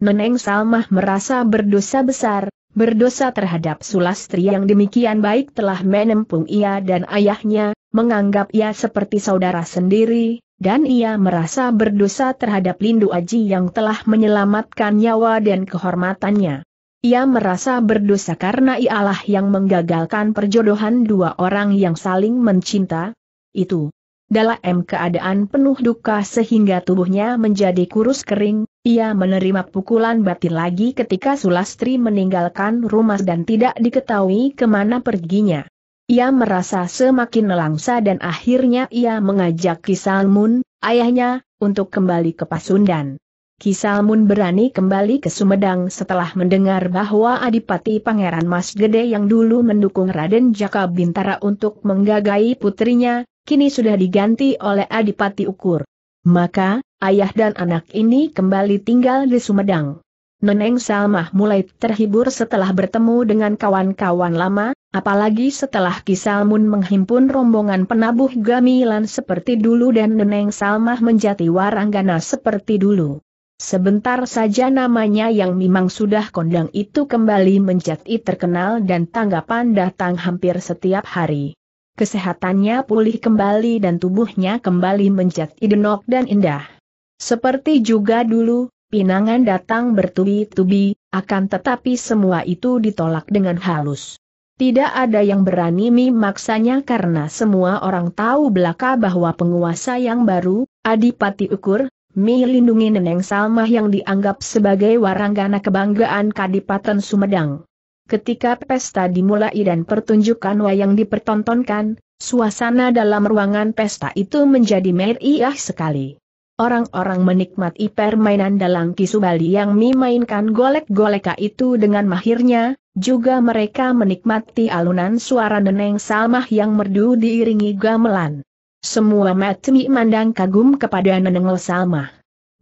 Neneng Salmah merasa berdosa besar, berdosa terhadap Sulastri yang demikian baik telah menempung ia dan ayahnya, menganggap ia seperti saudara sendiri, dan ia merasa berdosa terhadap Lindu Aji yang telah menyelamatkan nyawa dan kehormatannya. Ia merasa berdosa karena ialah yang menggagalkan perjodohan dua orang yang saling mencinta. Itu, dalam keadaan penuh duka sehingga tubuhnya menjadi kurus kering, ia menerima pukulan batin lagi ketika Sulastri meninggalkan rumah dan tidak diketahui kemana perginya. Ia merasa semakin nelangsa dan akhirnya ia mengajak Kisalmun, ayahnya, untuk kembali ke Pasundan. Kisalmun berani kembali ke Sumedang setelah mendengar bahwa Adipati Pangeran Mas Gede yang dulu mendukung Raden Jaka Bintara untuk menggagai putrinya, kini sudah diganti oleh Adipati Ukur. Maka, ayah dan anak ini kembali tinggal di Sumedang. Neneng Salmah mulai terhibur setelah bertemu dengan kawan-kawan lama, apalagi setelah Kisalmun menghimpun rombongan penabuh gamilan seperti dulu dan Neneng Salmah menjadi waranggana seperti dulu. Sebentar saja namanya yang memang sudah kondang itu kembali menjadi terkenal dan tanggapan datang hampir setiap hari kesehatannya pulih kembali dan tubuhnya kembali menjadi denok dan indah. Seperti juga dulu, pinangan datang bertubi-tubi, akan tetapi semua itu ditolak dengan halus. Tidak ada yang berani memaksanya karena semua orang tahu belaka bahwa penguasa yang baru, Adipati Ukur, melindungi Neneng Salmah yang dianggap sebagai warangana kebanggaan Kadipaten Sumedang. Ketika pesta dimulai dan pertunjukan wayang dipertontonkan, suasana dalam ruangan pesta itu menjadi meriah sekali. Orang-orang menikmati permainan dalang kisu yang memainkan golek-goleka itu dengan mahirnya, juga mereka menikmati alunan suara neneng Salmah yang merdu diiringi gamelan. Semua matmi mandang kagum kepada neneng Salmah.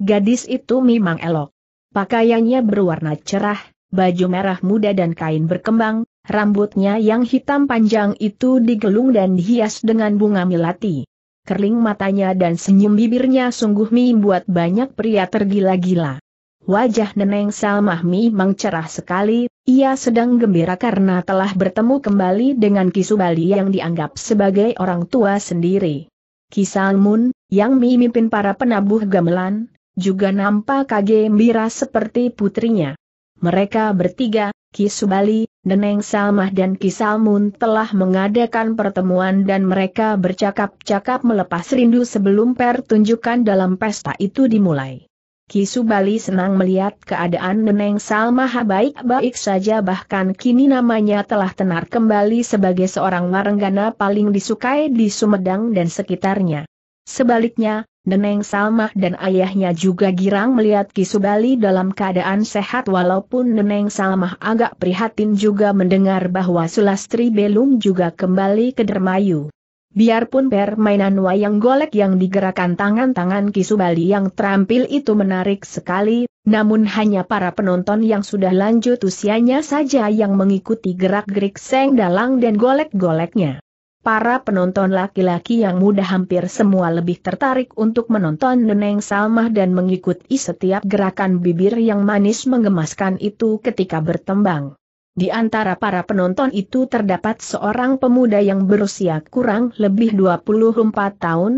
Gadis itu memang elok. Pakaiannya berwarna cerah, baju merah muda dan kain berkembang, rambutnya yang hitam panjang itu digelung dan dihias dengan bunga melati. Kerling matanya dan senyum bibirnya sungguh membuat banyak pria tergila-gila. Wajah Neneng Salmah memang cerah sekali, ia sedang gembira karena telah bertemu kembali dengan Kisubali yang dianggap sebagai orang tua sendiri. Kisalmun, yang memimpin para penabuh gamelan, juga nampak kagembira seperti putrinya. Mereka bertiga, Kisubali, Neneng Salmah dan Kisalmun telah mengadakan pertemuan dan mereka bercakap-cakap melepas rindu sebelum pertunjukan dalam pesta itu dimulai. Kisubali senang melihat keadaan Neneng Salmah baik-baik saja bahkan kini namanya telah tenar kembali sebagai seorang warenggana paling disukai di Sumedang dan sekitarnya. Sebaliknya, Neneng Salmah dan ayahnya juga girang melihat Kisubali dalam keadaan sehat walaupun Neneng Salmah agak prihatin juga mendengar bahwa Sulastri Belum juga kembali ke Dermayu. Biarpun permainan wayang golek yang digerakkan tangan-tangan Kisubali yang terampil itu menarik sekali, namun hanya para penonton yang sudah lanjut usianya saja yang mengikuti gerak-gerik seng dalang dan golek-goleknya para penonton laki-laki yang muda hampir semua lebih tertarik untuk menonton Neneng Salmah dan mengikuti setiap gerakan bibir yang manis menggemaskan itu ketika bertembang. Di antara para penonton itu terdapat seorang pemuda yang berusia kurang lebih 24 tahun,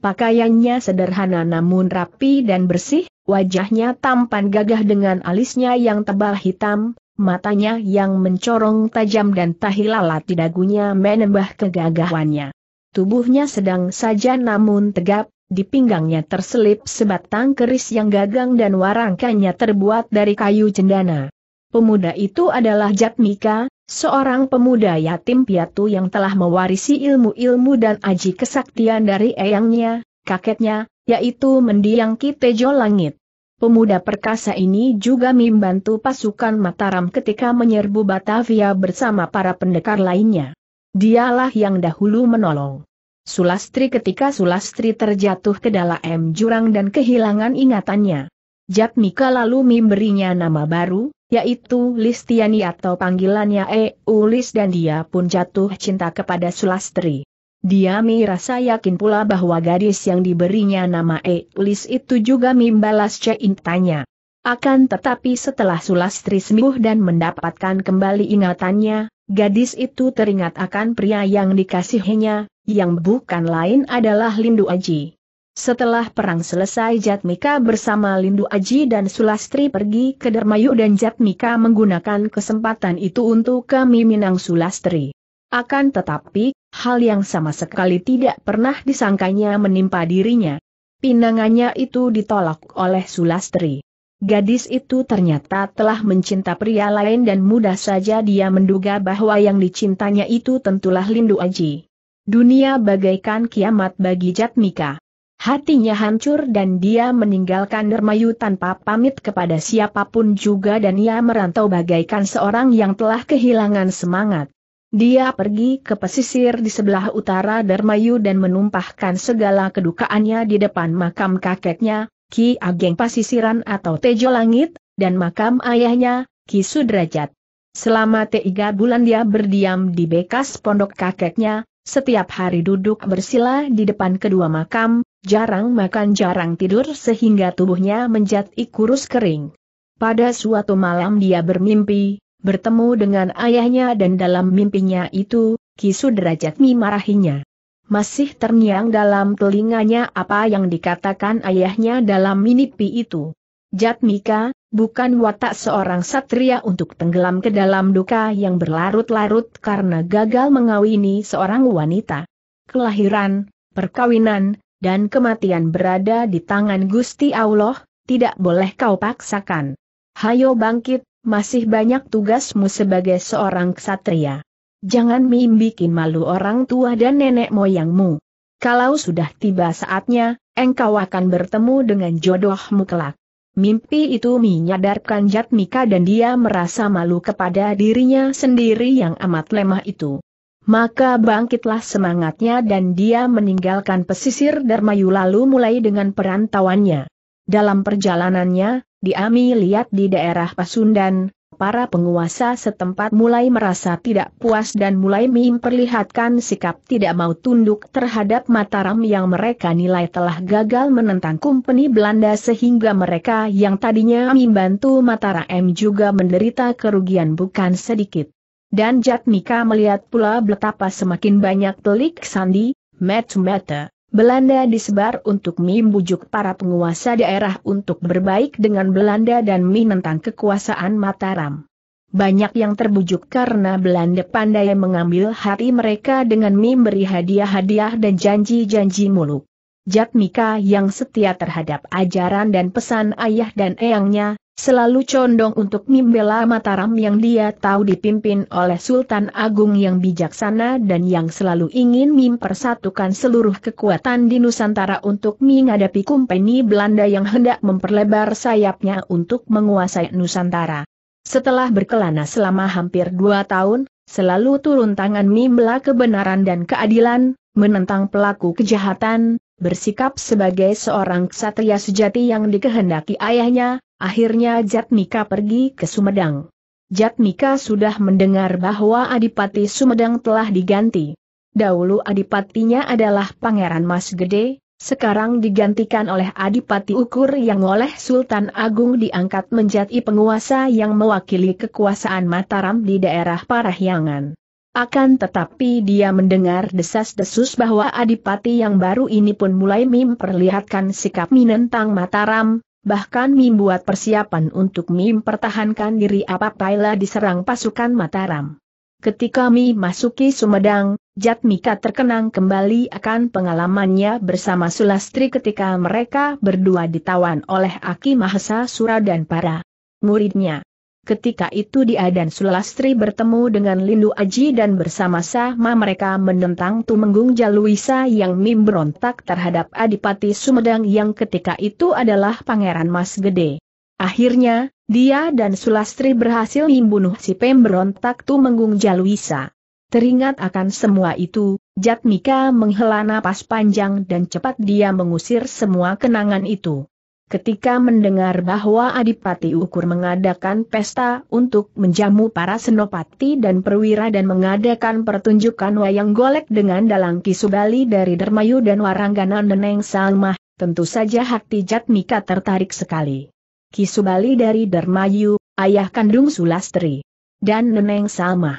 pakaiannya sederhana namun rapi dan bersih, wajahnya tampan gagah dengan alisnya yang tebal hitam, matanya yang mencorong tajam dan tahi lalat di dagunya menambah kegagahannya. Tubuhnya sedang saja namun tegap, di pinggangnya terselip sebatang keris yang gagang dan warangkanya terbuat dari kayu cendana. Pemuda itu adalah Jatmika, seorang pemuda yatim piatu yang telah mewarisi ilmu-ilmu dan aji kesaktian dari eyangnya, kakeknya, yaitu mendiang Kitejo Langit. Pemuda perkasa ini juga membantu pasukan Mataram ketika menyerbu Batavia bersama para pendekar lainnya. Dialah yang dahulu menolong. Sulastri ketika Sulastri terjatuh ke dalam jurang dan kehilangan ingatannya. Jatmika lalu memberinya nama baru, yaitu Listiani atau panggilannya Eulis dan dia pun jatuh cinta kepada Sulastri. Dia merasa yakin pula bahwa gadis yang diberinya nama Eulis itu juga membalas cintanya. Akan tetapi setelah Sulastri sembuh dan mendapatkan kembali ingatannya, gadis itu teringat akan pria yang dikasihinya, yang bukan lain adalah Lindu Aji. Setelah perang selesai Jatmika bersama Lindu Aji dan Sulastri pergi ke Dermayu dan Jatmika menggunakan kesempatan itu untuk kami Minang Sulastri. Akan tetapi, hal yang sama sekali tidak pernah disangkanya menimpa dirinya. Pinangannya itu ditolak oleh Sulastri. Gadis itu ternyata telah mencinta pria lain dan mudah saja dia menduga bahwa yang dicintanya itu tentulah Lindu Aji. Dunia bagaikan kiamat bagi Jatmika. Hatinya hancur dan dia meninggalkan Dermayu tanpa pamit kepada siapapun juga dan ia merantau bagaikan seorang yang telah kehilangan semangat. Dia pergi ke pesisir di sebelah utara Dermayu dan menumpahkan segala kedukaannya di depan makam kakeknya, Ki Ageng Pasisiran atau Tejo Langit, dan makam ayahnya, Ki Sudrajat. Selama tiga bulan dia berdiam di bekas pondok kakeknya, setiap hari duduk bersila di depan kedua makam, jarang makan jarang tidur sehingga tubuhnya menjadi kurus kering. Pada suatu malam dia bermimpi, bertemu dengan ayahnya dan dalam mimpinya itu, Kisu Derajat memarahinya. Masih terniang dalam telinganya apa yang dikatakan ayahnya dalam mimpi itu. Jatmika, bukan watak seorang satria untuk tenggelam ke dalam duka yang berlarut-larut karena gagal mengawini seorang wanita. Kelahiran, perkawinan, dan kematian berada di tangan Gusti Allah, tidak boleh kau paksakan. Hayo bangkit, masih banyak tugasmu sebagai seorang ksatria. Jangan mimbikin malu orang tua dan nenek moyangmu. Kalau sudah tiba saatnya, engkau akan bertemu dengan jodohmu kelak. Mimpi itu menyadarkan Jatmika dan dia merasa malu kepada dirinya sendiri yang amat lemah itu. Maka bangkitlah semangatnya dan dia meninggalkan pesisir Darmayu lalu mulai dengan perantauannya. Dalam perjalanannya, Diami lihat di daerah Pasundan, para penguasa setempat mulai merasa tidak puas dan mulai memperlihatkan sikap tidak mau tunduk terhadap Mataram yang mereka nilai telah gagal menentang kompeni Belanda sehingga mereka yang tadinya membantu Mataram juga menderita kerugian bukan sedikit. Dan Jatmika melihat pula betapa semakin banyak telik sandi, met-meta. Belanda disebar untuk membujuk para penguasa daerah untuk berbaik dengan Belanda dan menentang kekuasaan Mataram. Banyak yang terbujuk karena Belanda pandai mengambil hati mereka dengan memberi hadiah-hadiah dan janji-janji muluk. Jatmika yang setia terhadap ajaran dan pesan ayah dan eyangnya, selalu condong untuk membela Mataram yang dia tahu dipimpin oleh Sultan Agung yang bijaksana dan yang selalu ingin mempersatukan seluruh kekuatan di Nusantara untuk menghadapi kumpeni Belanda yang hendak memperlebar sayapnya untuk menguasai Nusantara. Setelah berkelana selama hampir dua tahun, selalu turun tangan membela kebenaran dan keadilan, menentang pelaku kejahatan, bersikap sebagai seorang ksatria sejati yang dikehendaki ayahnya, Akhirnya Jatmika pergi ke Sumedang. Jatmika sudah mendengar bahwa Adipati Sumedang telah diganti. Dahulu adipatinya adalah Pangeran Mas Gede, sekarang digantikan oleh Adipati Ukur yang oleh Sultan Agung diangkat menjadi penguasa yang mewakili kekuasaan Mataram di daerah Parahyangan. Akan tetapi dia mendengar desas-desus bahwa Adipati yang baru ini pun mulai memperlihatkan sikap minentang Mataram, Bahkan Mim buat persiapan untuk Mim pertahankan diri apabila diserang pasukan Mataram. Ketika Mi masuki Sumedang, Jatmika terkenang kembali akan pengalamannya bersama Sulastri ketika mereka berdua ditawan oleh Aki Mahesa Sura dan para muridnya. Ketika itu dia dan Sulastri bertemu dengan Lindu Aji dan bersama-sama mereka menentang Tumenggung Jaluisa yang memberontak terhadap Adipati Sumedang yang ketika itu adalah Pangeran Mas Gede. Akhirnya, dia dan Sulastri berhasil membunuh si pemberontak Tumenggung Jaluisa. Teringat akan semua itu, Jatmika menghela napas panjang dan cepat dia mengusir semua kenangan itu. Ketika mendengar bahwa Adipati Ukur mengadakan pesta untuk menjamu para senopati dan perwira dan mengadakan pertunjukan wayang golek dengan dalang kisubali dari Dermayu dan waranggana Neneng Salmah, tentu saja hati Jatmika tertarik sekali. Kisubali dari Dermayu, ayah kandung Sulastri. Dan Neneng Salmah.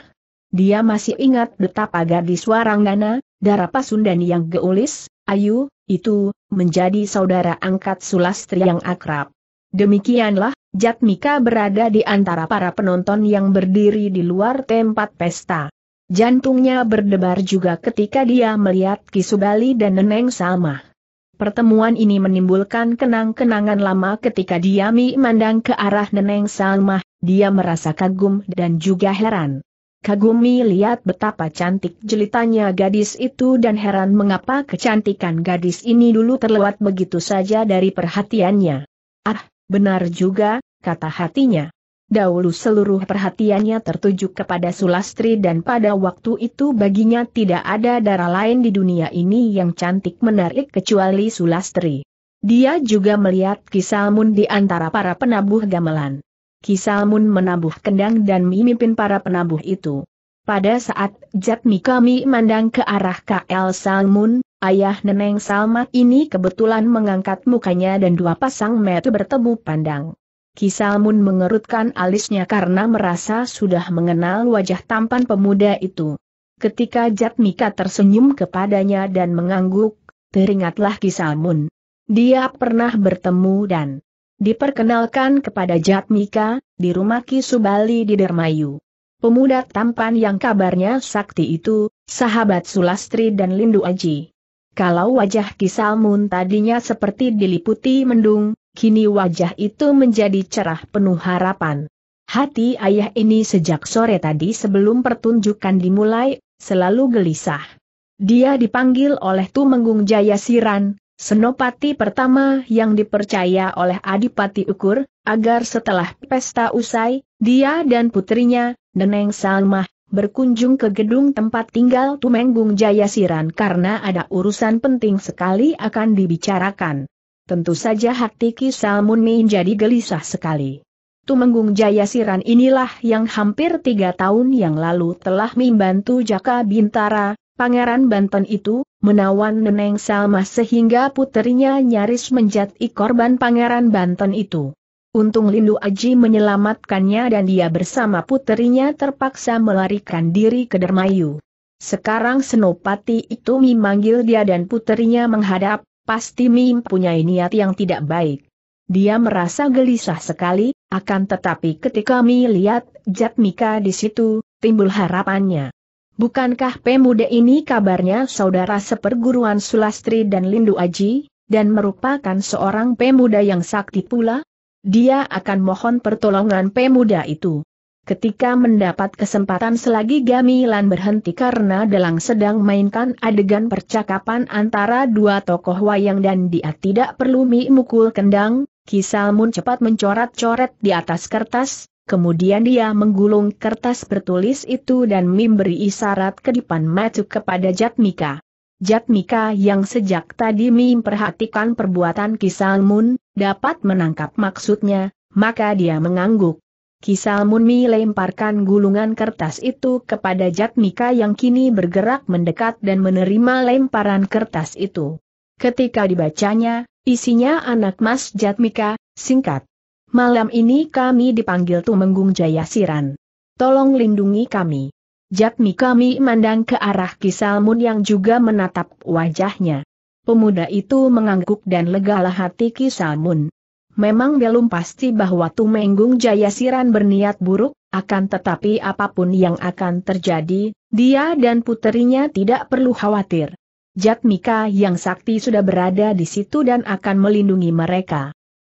Dia masih ingat betapa gadis Waranggana, Darah Pasundan yang geulis, Ayu, itu, menjadi saudara angkat Sulastri yang akrab. Demikianlah, Jatmika berada di antara para penonton yang berdiri di luar tempat pesta. Jantungnya berdebar juga ketika dia melihat Kisubali dan Neneng Salma. Pertemuan ini menimbulkan kenang-kenangan lama ketika dia memandang ke arah Neneng Salma, dia merasa kagum dan juga heran kagumi lihat betapa cantik jelitanya gadis itu dan heran mengapa kecantikan gadis ini dulu terlewat begitu saja dari perhatiannya. Ah, benar juga, kata hatinya. Dahulu seluruh perhatiannya tertuju kepada Sulastri dan pada waktu itu baginya tidak ada darah lain di dunia ini yang cantik menarik kecuali Sulastri. Dia juga melihat Kisalmun di antara para penabuh gamelan. Kisalmun menabuh kendang dan memimpin para penabuh itu. Pada saat Jat Mikami mandang ke arah KL Salmun, ayah Neneng Salma ini kebetulan mengangkat mukanya dan dua pasang mata bertemu pandang. Kisalmun mengerutkan alisnya karena merasa sudah mengenal wajah tampan pemuda itu. Ketika Jat Mika tersenyum kepadanya dan mengangguk, teringatlah Kisalmun. Dia pernah bertemu dan diperkenalkan kepada Jatmika, di rumah Kisubali di Dermayu. Pemuda tampan yang kabarnya sakti itu, sahabat Sulastri dan Lindu Aji. Kalau wajah Kisalmun tadinya seperti diliputi mendung, kini wajah itu menjadi cerah penuh harapan. Hati ayah ini sejak sore tadi sebelum pertunjukan dimulai, selalu gelisah. Dia dipanggil oleh Tumenggung Jayasiran, Senopati pertama yang dipercaya oleh Adipati Ukur, agar setelah pesta usai, dia dan putrinya, Neneng Salmah, berkunjung ke gedung tempat tinggal Tumenggung Jayasiran karena ada urusan penting sekali akan dibicarakan. Tentu saja hati Kisalmun menjadi gelisah sekali. Tumenggung Jayasiran inilah yang hampir tiga tahun yang lalu telah membantu Jaka Bintara, Pangeran Banten itu, menawan Neneng Salma sehingga puterinya nyaris menjadi korban Pangeran Banten itu. Untung Lindu Aji menyelamatkannya dan dia bersama puterinya terpaksa melarikan diri ke Dermayu. Sekarang Senopati itu memanggil dia dan puterinya menghadap, pasti Mim punya niat yang tidak baik. Dia merasa gelisah sekali, akan tetapi ketika Mi lihat Jatmika di situ, timbul harapannya. Bukankah pemuda ini kabarnya saudara seperguruan Sulastri dan Lindu Aji, dan merupakan seorang pemuda yang sakti pula? Dia akan mohon pertolongan pemuda itu. Ketika mendapat kesempatan selagi Gamilan berhenti karena Delang sedang mainkan adegan percakapan antara dua tokoh wayang dan dia tidak perlu mukul kendang, Kisalmun cepat mencoret-coret di atas kertas, Kemudian dia menggulung kertas bertulis itu dan memberi isyarat kedipan matu kepada Jatmika. Jatmika yang sejak tadi memperhatikan perbuatan Kisalmun, dapat menangkap maksudnya, maka dia mengangguk. Kisalmun melemparkan gulungan kertas itu kepada Jatmika yang kini bergerak mendekat dan menerima lemparan kertas itu. Ketika dibacanya, isinya anak mas Jatmika, singkat, Malam ini kami dipanggil Tumenggung Jayasiran. Tolong lindungi kami. Jatmi kami mandang ke arah Kisalmun yang juga menatap wajahnya. Pemuda itu mengangguk dan legalah hati Kisalmun. Memang belum pasti bahwa Tumenggung Jayasiran berniat buruk, akan tetapi apapun yang akan terjadi, dia dan puterinya tidak perlu khawatir. Jatmika yang sakti sudah berada di situ dan akan melindungi mereka.